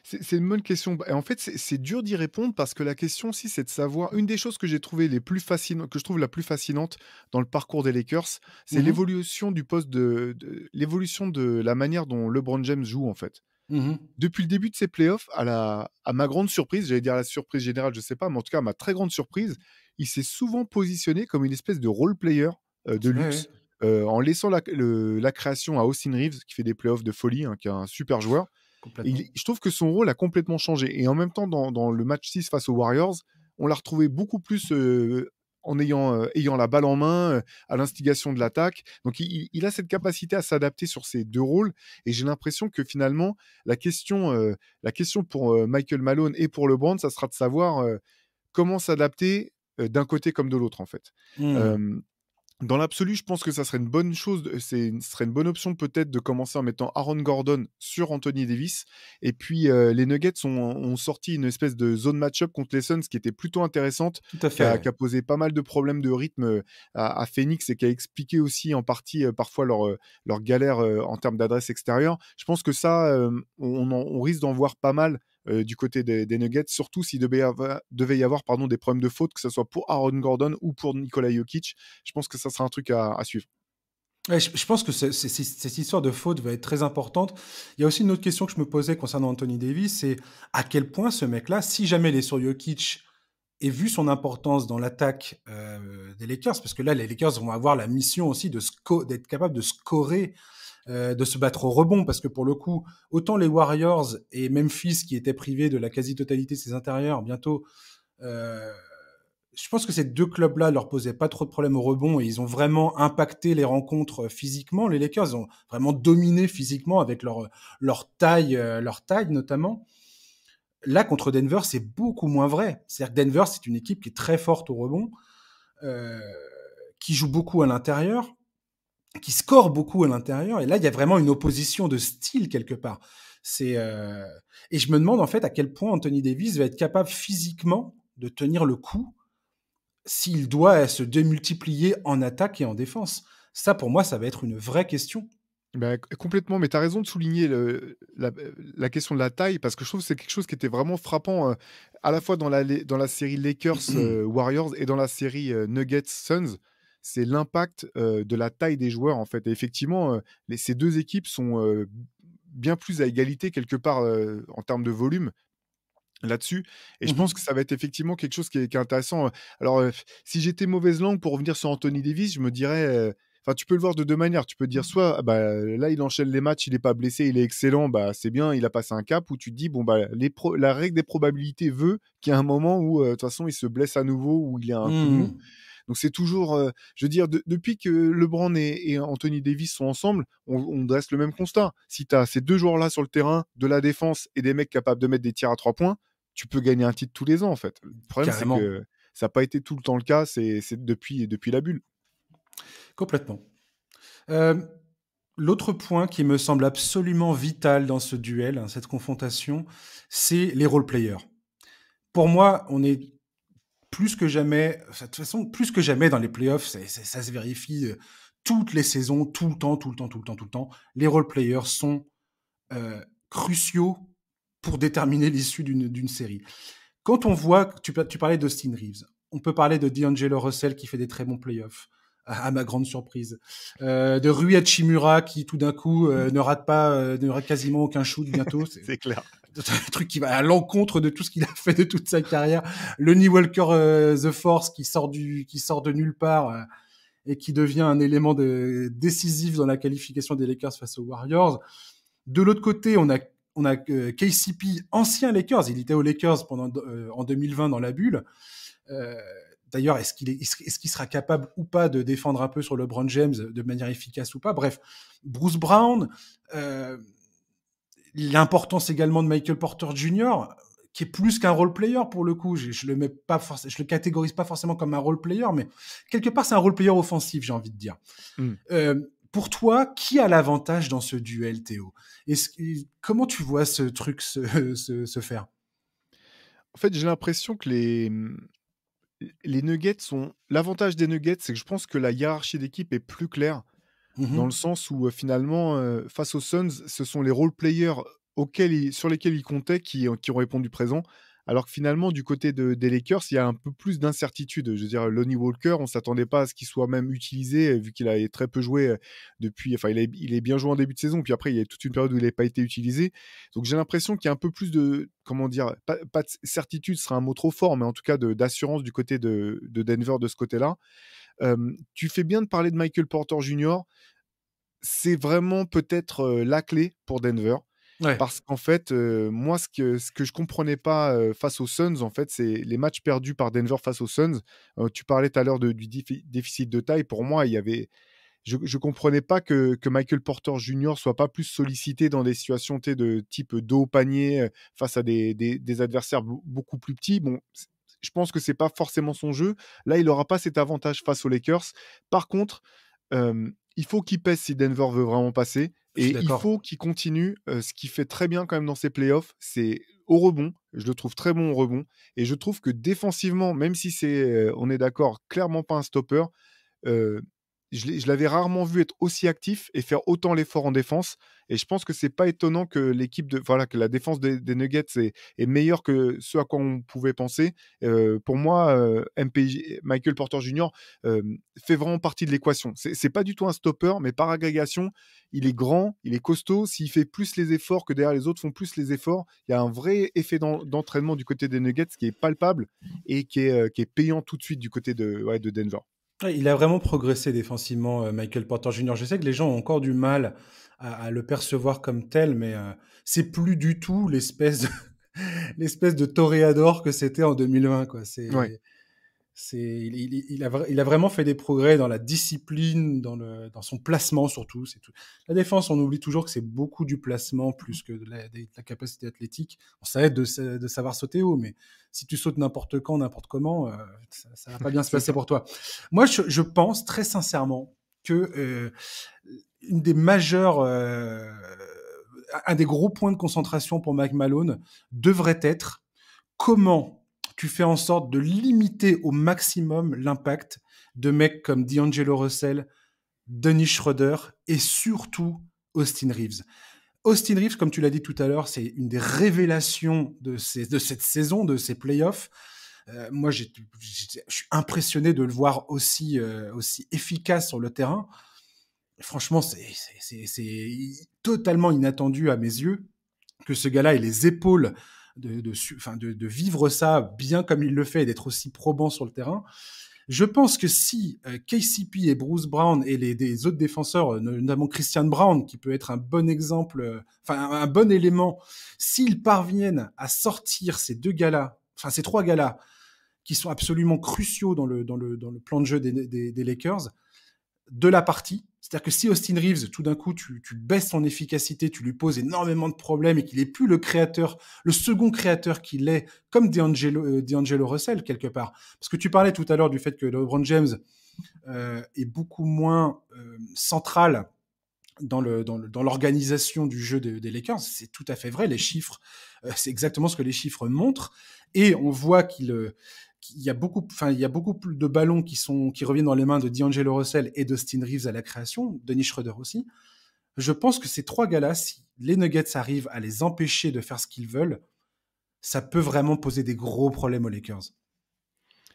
Speaker 2: c'est une bonne question. Bah, et en fait, c'est dur d'y répondre parce que la question aussi, c'est de savoir. Une des choses que j'ai trouvé les plus fascinantes, que je trouve la plus fascinante dans le parcours des Lakers, c'est mmh l'évolution du poste de, l'évolution de la manière dont LeBron James joue en fait. Mmh Depuis le début de ses playoffs, à, ma grande surprise, j'allais dire la surprise générale, je sais pas, mais en tout cas à ma très grande surprise, il s'est souvent positionné comme une espèce de role player euh, de luxe. Euh, en laissant la, création à Austin Reeves, qui fait des playoffs de folie, hein, qui est un super joueur, je trouve que son rôle a complètement changé. Et en même temps, dans, le match 6 face aux Warriors, on l'a retrouvé beaucoup plus euh, en ayant, euh, ayant la balle en main, euh, à l'instigation de l'attaque. Donc il, a cette capacité à s'adapter sur ces deux rôles. Et j'ai l'impression que finalement, la question, la question pour Michael Malone et pour LeBron, ça sera de savoir comment s'adapter d'un côté comme de l'autre en fait. Hmm dans l'absolu, je pense que ça serait une bonne chose, euh, c'est serait une bonne option peut-être de commencer en mettant Aaron Gordon sur Anthony Davis. Et puis euh, les Nuggets ont, sorti une espèce de zone match-up contre les Suns qui était plutôt intéressante, qui, a, posé pas mal de problèmes de rythme euh, à, Phoenix et qui a expliqué aussi en partie parfois leur, leur galère en termes d'adresse extérieure. Je pense que ça, on, on, risque d'en voir pas mal euh, du côté des, Nuggets, surtout s'il devait, y avoir pardon, des problèmes de faute, que ce soit pour Aaron Gordon ou pour Nikola Jokic. Je pense que ça sera un truc à, suivre.
Speaker 1: je, pense que cette histoire de faute va être très importante. Il y a aussi une autre question que je me posais concernant Anthony Davis, c'est à quel point ce mec-là, si jamais il est sur Jokic et vu son importance dans l'attaque euh, des Lakers, parce que là, les Lakers vont avoir la mission aussi d'être capable de scorer euh, de se battre au rebond, parce que pour le coup, autant les Warriors et Memphis, qui étaient privés de la quasi-totalité de ses intérieurs bientôt, euh, je pense que ces deux clubs-là leur posaient pas trop de problèmes au rebond et ils ont vraiment impacté les rencontres euh, physiquement. Les Lakers ont vraiment dominé physiquement avec leur, leur taille, leur taille notamment. Là, contre Denver, c'est beaucoup moins vrai. C'est-à-dire que Denver, c'est une équipe qui est très forte au rebond, qui joue beaucoup à l'intérieur qui score beaucoup à l'intérieur. Et là, il y a vraiment une opposition de style quelque part. C'est euh, et je me demande en fait à quel point Anthony Davis va être capable physiquement de tenir le coup s'il doit se démultiplier en attaque et en défense.
Speaker 2: Ça, pour moi, ça va être une vraie question. Ben, complètement, mais tu as raison de souligner la, question de la taille, parce que je trouve que c'est quelque chose qui était vraiment frappant euh, à la fois dans la, dans la série Lakers-Warriors *clears throat* euh, et dans la série Nuggets-Suns c'est l'impact de la taille des joueurs en fait. effectivement, les, ces deux équipes sont bien plus à égalité quelque part en termes de volume là-dessus. Et je mmh pense que ça va être effectivement quelque chose qui est, intéressant. Alors, si j'étais mauvaise langue pour revenir sur Anthony Davis, je me dirais. Enfin, tu peux le voir de deux manières. Tu peux dire mmh. soit ah, bah, là, il enchaîne les matchs, il n'est pas blessé, il est excellent, bah, c'est bien, il a passé un cap, ou tu te dis, bon, bah, la règle des probabilités veut qu'il y a un moment où, de toute façon, il se blesse à nouveau, ou il y a un coup. Donc c'est toujours, euh, je veux dire, depuis que LeBron et, Anthony Davis sont ensemble, on, dresse le même constat. Si tu as ces deux joueurs-là sur le terrain, de la défense et des mecs capables de mettre des tirs à trois points, tu peux gagner un titre tous les ans en fait. Le problème c'est que ça n'a pas été tout le temps le cas, c'est depuis, depuis la bulle. Complètement.
Speaker 1: Euh, l'autre point qui me semble absolument vital dans ce duel, hein, cette confrontation, c'est les role-players. Pour moi, on est plus que jamais, de toute façon, plus que jamais dans les playoffs, ça, se vérifie euh, toutes les saisons, tout le temps, tout le temps, tout le temps, tout le temps. Les role-players sont euh, cruciaux pour déterminer *laughs* l'issue d'une série. Quand on voit, tu, tu parlais d'Austin Reeves, on peut parler de D'Angelo Russell qui fait des très bons playoffs, à, ma grande surprise, euh, de Rui Hachimura qui tout d'un coup euh, mm. ne rate pas, euh, ne rate quasiment aucun shoot bientôt. *laughs* C'est clair un truc qui va à l'encontre de tout ce qu'il a fait de toute sa carrière. New Walker, euh, The Force, qui sort du, qui sort de nulle part euh, et qui devient un élément de, décisif dans la qualification des Lakers face aux Warriors. De l'autre côté, on a, on a euh, KCP, ancien Lakers. Il était aux Lakers pendant en 2020 dans la bulle. D'ailleurs, est-ce qu'il est, est qu sera capable ou pas de défendre un peu sur LeBron James de manière efficace ou pas Bref, Bruce Brown l'importance également de Michael Porter Jr., qui est plus qu'un role player pour le coup. Je, le mets pas je le catégorise pas forcément comme un role player, mais quelque part c'est un role player offensif, j'ai envie de dire. Mmh. Euh, pour toi, qui a l'avantage dans ce duel, Théo est Comment tu vois
Speaker 2: ce truc se, *laughs* se faire En fait, j'ai l'impression que les, les Nuggets sont. L'avantage des Nuggets, c'est que je pense que la hiérarchie d'équipe est plus claire. Mmh dans le sens où finalement, face aux Suns, ce sont les role-players sur lesquels ils comptaient qui, qui, ont répondu présent. Alors que finalement, du côté de, des Lakers, il y a un peu plus d'incertitude. Je veux dire, Lonnie Walker, on ne s'attendait pas à ce qu'il soit même utilisé, vu qu'il a très peu joué depuis. Enfin, il, a, il est bien joué en début de saison, puis après, il y a toute une période où il n'a pas été utilisé. Donc, j'ai l'impression qu'il y a un peu plus de. Comment dire Pas, de certitude, ce sera un mot trop fort, mais en tout cas d'assurance du côté de, de Denver de ce côté-là tu fais bien de parler de Michael Porter Jr. C'est vraiment peut-être la clé pour Denver. Parce qu'en fait, moi, ce que, ce que je comprenais pas face aux Suns, en fait, c'est les matchs perdus par Denver face aux Suns. tu parlais tout à l'heure du déficit de taille. Pour moi, il y avait. Je ne comprenais pas que, Michael Porter Jr. soit pas plus sollicité dans des situations de type dos au panier face à des, adversaires beaucoup plus petits. Bon, je pense que c'est pas forcément son jeu. Là, il n'aura pas cet avantage face aux Lakers. Par contre, il faut qu'il pèse si Denver veut vraiment passer. Et il faut qu'il continue ce qu'il fait très bien quand même dans ses playoffs, c'est au rebond. Je le trouve très bon au rebond. Et je trouve que défensivement, même si c'est, on est d'accord, clairement pas un stopper, je l'avais rarement vu être aussi actif et faire autant l'effort en défense. Et je pense que c'est pas étonnant que l'équipe de, voilà, que la défense des, Nuggets est, meilleure que ce à quoi on pouvait penser. Euh, pour moi, euh, Michael Porter Jr. Euh, fait vraiment partie de l'équation. C'est pas du tout un stopper, mais par agrégation, il est grand, il est costaud. S'il fait plus les efforts que derrière les autres font plus les efforts, il y a un vrai effet d'entraînement du côté des Nuggets qui est palpable et qui est, payant tout de suite du côté de, de Denver.
Speaker 1: Il a vraiment progressé défensivement, euh, Michael Porter Jr. Je sais que les gens ont encore du mal à, le percevoir comme tel, mais euh, c'est plus du tout l'espèce de, *laughs* l'espèce de toréador que c'était en 2020. Quoi. C'est, il, il, a, vraiment fait des progrès dans la discipline, dans, le, dans son placement surtout. C'est La défense, on oublie toujours que c'est beaucoup du placement plus que de la, capacité athlétique. On savait de, de, savoir sauter haut, mais si tu sautes n'importe quand, n'importe comment, euh,
Speaker 2: ça, ne va pas bien *laughs* se passer
Speaker 1: pour toi. Moi, je, pense très sincèrement que euh, une des majeures euh, un des gros points de concentration pour Mike Malone devrait être comment tu fais en sorte de limiter au maximum l'impact de mecs comme D'Angelo Russell, Denis Schroeder et surtout Austin Reeves. Austin Reeves, comme tu l'as dit tout à l'heure, c'est une des révélations de, cette saison, de ces playoffs. Euh, moi, je suis impressionné de le voir aussi, euh, aussi efficace sur le terrain. Franchement, c'est totalement inattendu à mes yeux que ce gars-là ait les épaules de, vivre ça bien comme il le fait et d'être aussi probant sur le terrain. Je pense que si euh, KCP et Bruce Brown et les, autres défenseurs, euh, notamment Christian Brown, qui peut être un bon exemple, euh, enfin un bon élément, s'ils parviennent à sortir ces deux gars-là, enfin ces trois gars-là, qui sont absolument cruciaux dans le, dans le, dans le plan de jeu des Lakers, de la partie, c'est-à-dire que si Austin Reeves, tout d'un coup, tu, baisses son efficacité, tu lui poses énormément de problèmes et qu'il n'est plus le créateur, le second créateur qu'il est, comme euh, D'Angelo, Russell, quelque part. Parce que tu parlais tout à l'heure du fait que LeBron James euh, est beaucoup moins euh, central dans, l'organisation du jeu des, des, Lakers. C'est tout à fait vrai. Les chiffres, c'est exactement ce que les chiffres montrent. Et on voit qu'il il y a beaucoup, enfin, il y a beaucoup de ballons qui sont, qui reviennent dans les mains de D'Angelo Russell et d'Austin Reeves à la création, Denis Schroeder aussi. Je pense que ces trois gars-là, si les Nuggets arrivent à les empêcher
Speaker 2: de faire ce qu'ils veulent, ça peut vraiment poser des gros problèmes aux Lakers.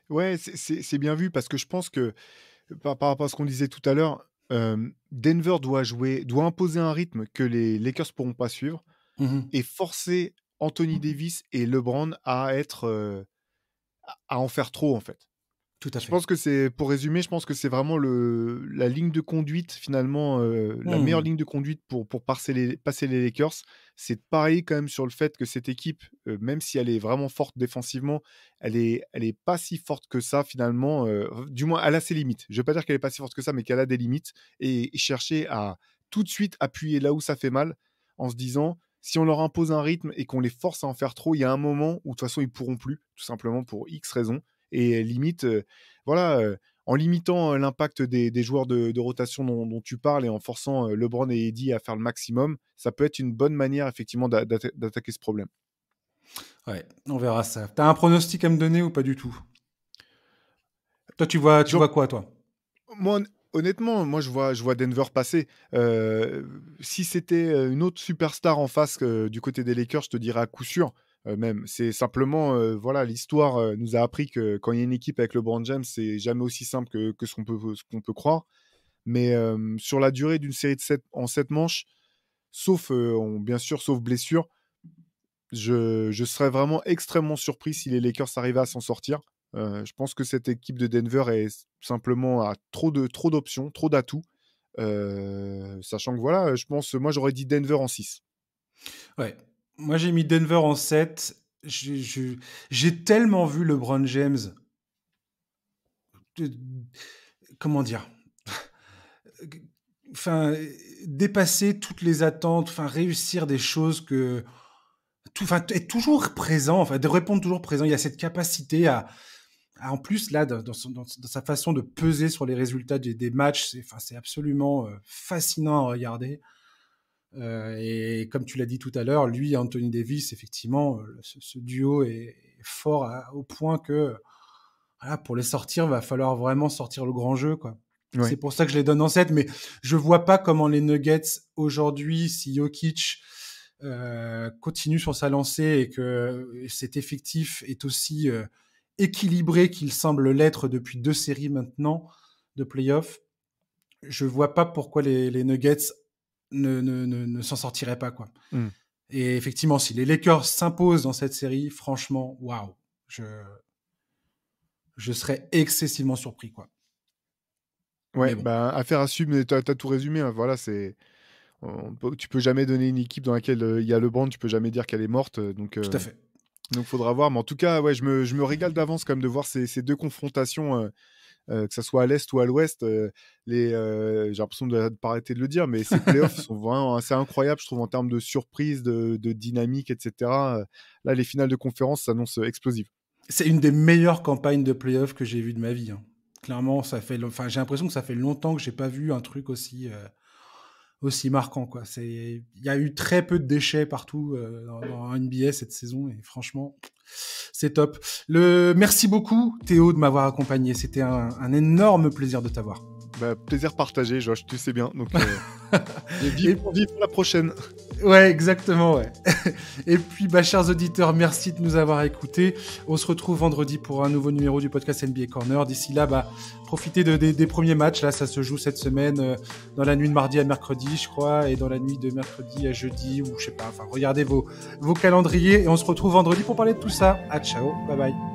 Speaker 2: Ouais, c'est bien vu parce que je pense que par, rapport à ce qu'on disait tout à l'heure, euh, Denver doit jouer, doit imposer un rythme que les Lakers pourront pas suivre mhm. et forcer Anthony Davis et LeBron à être euh, à en faire trop en fait. Tout à fait. Je pense que c'est, pour résumer, je pense que c'est vraiment le, la ligne de conduite, finalement, euh, la meilleure mmh. ligne de conduite pour, passer, les, passer les Lakers. C'est de parier quand même sur le fait que cette équipe, euh, même si elle est vraiment forte défensivement, elle n'est elle est pas si forte que ça, finalement. Euh, du moins, elle a ses limites. Je ne veux pas dire qu'elle est pas si forte que ça, mais qu'elle a des limites. Et chercher à tout de suite appuyer là où ça fait mal en se disant si on leur impose un rythme et qu'on les force à en faire trop, il y a un moment où de toute façon ils pourront plus, tout simplement pour X raisons. Et euh, limite, euh, voilà, euh, en limitant l'impact des, joueurs de, rotation dont, tu parles et en forçant LeBron et Eddie à faire le maximum, ça peut être une bonne manière effectivement d'attaquer ce problème. Ouais,
Speaker 1: on verra ça. T'as un pronostic à me donner ou pas du tout Toi, tu vois, tu quoi, toi
Speaker 2: moi, honnêtement, moi je vois, Denver passer. Euh, si c'était euh, une autre superstar en face euh, du côté des Lakers, je te dirais à coup sûr. même, c'est simplement, voilà, l'histoire nous a appris que quand il y a une équipe avec le Brand James, c'est jamais aussi simple que, ce qu'on peut, peut croire. Mais sur la durée d'une série de sept, en 7 manches, sauf, bien sûr, sauf blessure, je, je serais vraiment extrêmement surpris si les Lakers arrivaient à s'en sortir. Euh, je pense que cette équipe de Denver est simplement à trop de trop d'options, trop d'atouts. Euh, sachant que voilà, je pense, moi j'aurais dit Denver en 6.
Speaker 1: Ouais, moi j'ai mis Denver en 7. J'ai tellement vu LeBron James. Comment dire *laughs* Enfin, dépasser toutes les attentes, enfin, réussir des choses que. Tout, enfin, être toujours présent, enfin, de répondre toujours présent. Il y a cette capacité à, ah, en plus, là, dans, sa façon de peser sur les résultats des, matchs, c'est absolument euh, fascinant à regarder. Euh, et comme tu l'as dit tout à l'heure, lui et Anthony Davis, effectivement, euh, ce, duo est, fort au point que pour les sortir, il va falloir vraiment sortir le grand jeu. quoi. C'est pour ça que je les donne en 7, mais je vois pas comment les Nuggets aujourd'hui, si Jokic continue sur sa lancée et que cet effectif est aussi équilibré qu'il semble l'être depuis deux séries maintenant de playoffs, je vois pas pourquoi les, Nuggets ne, s'en sortiraient pas. quoi. Hmm. Et effectivement, si les Lakers s'imposent dans cette série, franchement, waouh, je,
Speaker 2: je serais excessivement surpris. quoi. Ouais, bah, affaire à suivre, mais tu as, tout résumé. Hein. voilà, c'est. tu peux jamais donner une équipe dans laquelle euh, il y a LeBron, tu peux jamais dire qu'elle est morte. Euh, donc, Tout euh, à fait. Donc faudra voir, mais en tout cas, ouais, je me, régale d'avance quand même de voir ces, deux confrontations, euh, euh, que ce soit à l'est ou à l'ouest. Euh, les, j'ai l'impression de ne pas arrêter de le dire, mais ces *laughs* playoffs sont vraiment assez incroyables, je trouve, en termes de surprise, de, dynamique, etc. Là, les finales de conférence s'annoncent explosives. C'est une des meilleures campagnes de
Speaker 1: playoffs que j'ai vues de ma vie. Hein. Clairement, ça fait, enfin, j'ai l'impression que ça fait longtemps que j'ai pas vu un truc aussi aussi marquant. Quoi. C'est, il y a eu très peu de déchets partout euh, dans, NBA cette saison et franchement, c'est top. Le merci beaucoup Théo de m'avoir accompagné. C'était un énorme plaisir de t'avoir.
Speaker 2: Bah, plaisir partagé, Josh, tu sais bien. Donc, euh, *laughs* et vive, la
Speaker 1: prochaine. Ouais, exactement. Ouais. *laughs* et puis, bah, chers auditeurs, merci de nous avoir écoutés. On se retrouve vendredi pour un nouveau numéro du podcast NBA Corner. D'ici là, bah, profitez de, des premiers matchs. Là, ça se joue cette semaine, euh, dans la nuit de mardi à mercredi, je crois, et dans la nuit de mercredi à jeudi, ou je sais pas. Enfin, regardez vos, vos calendriers. Et on se retrouve vendredi pour parler de tout ça. À ah, ciao. Bye bye.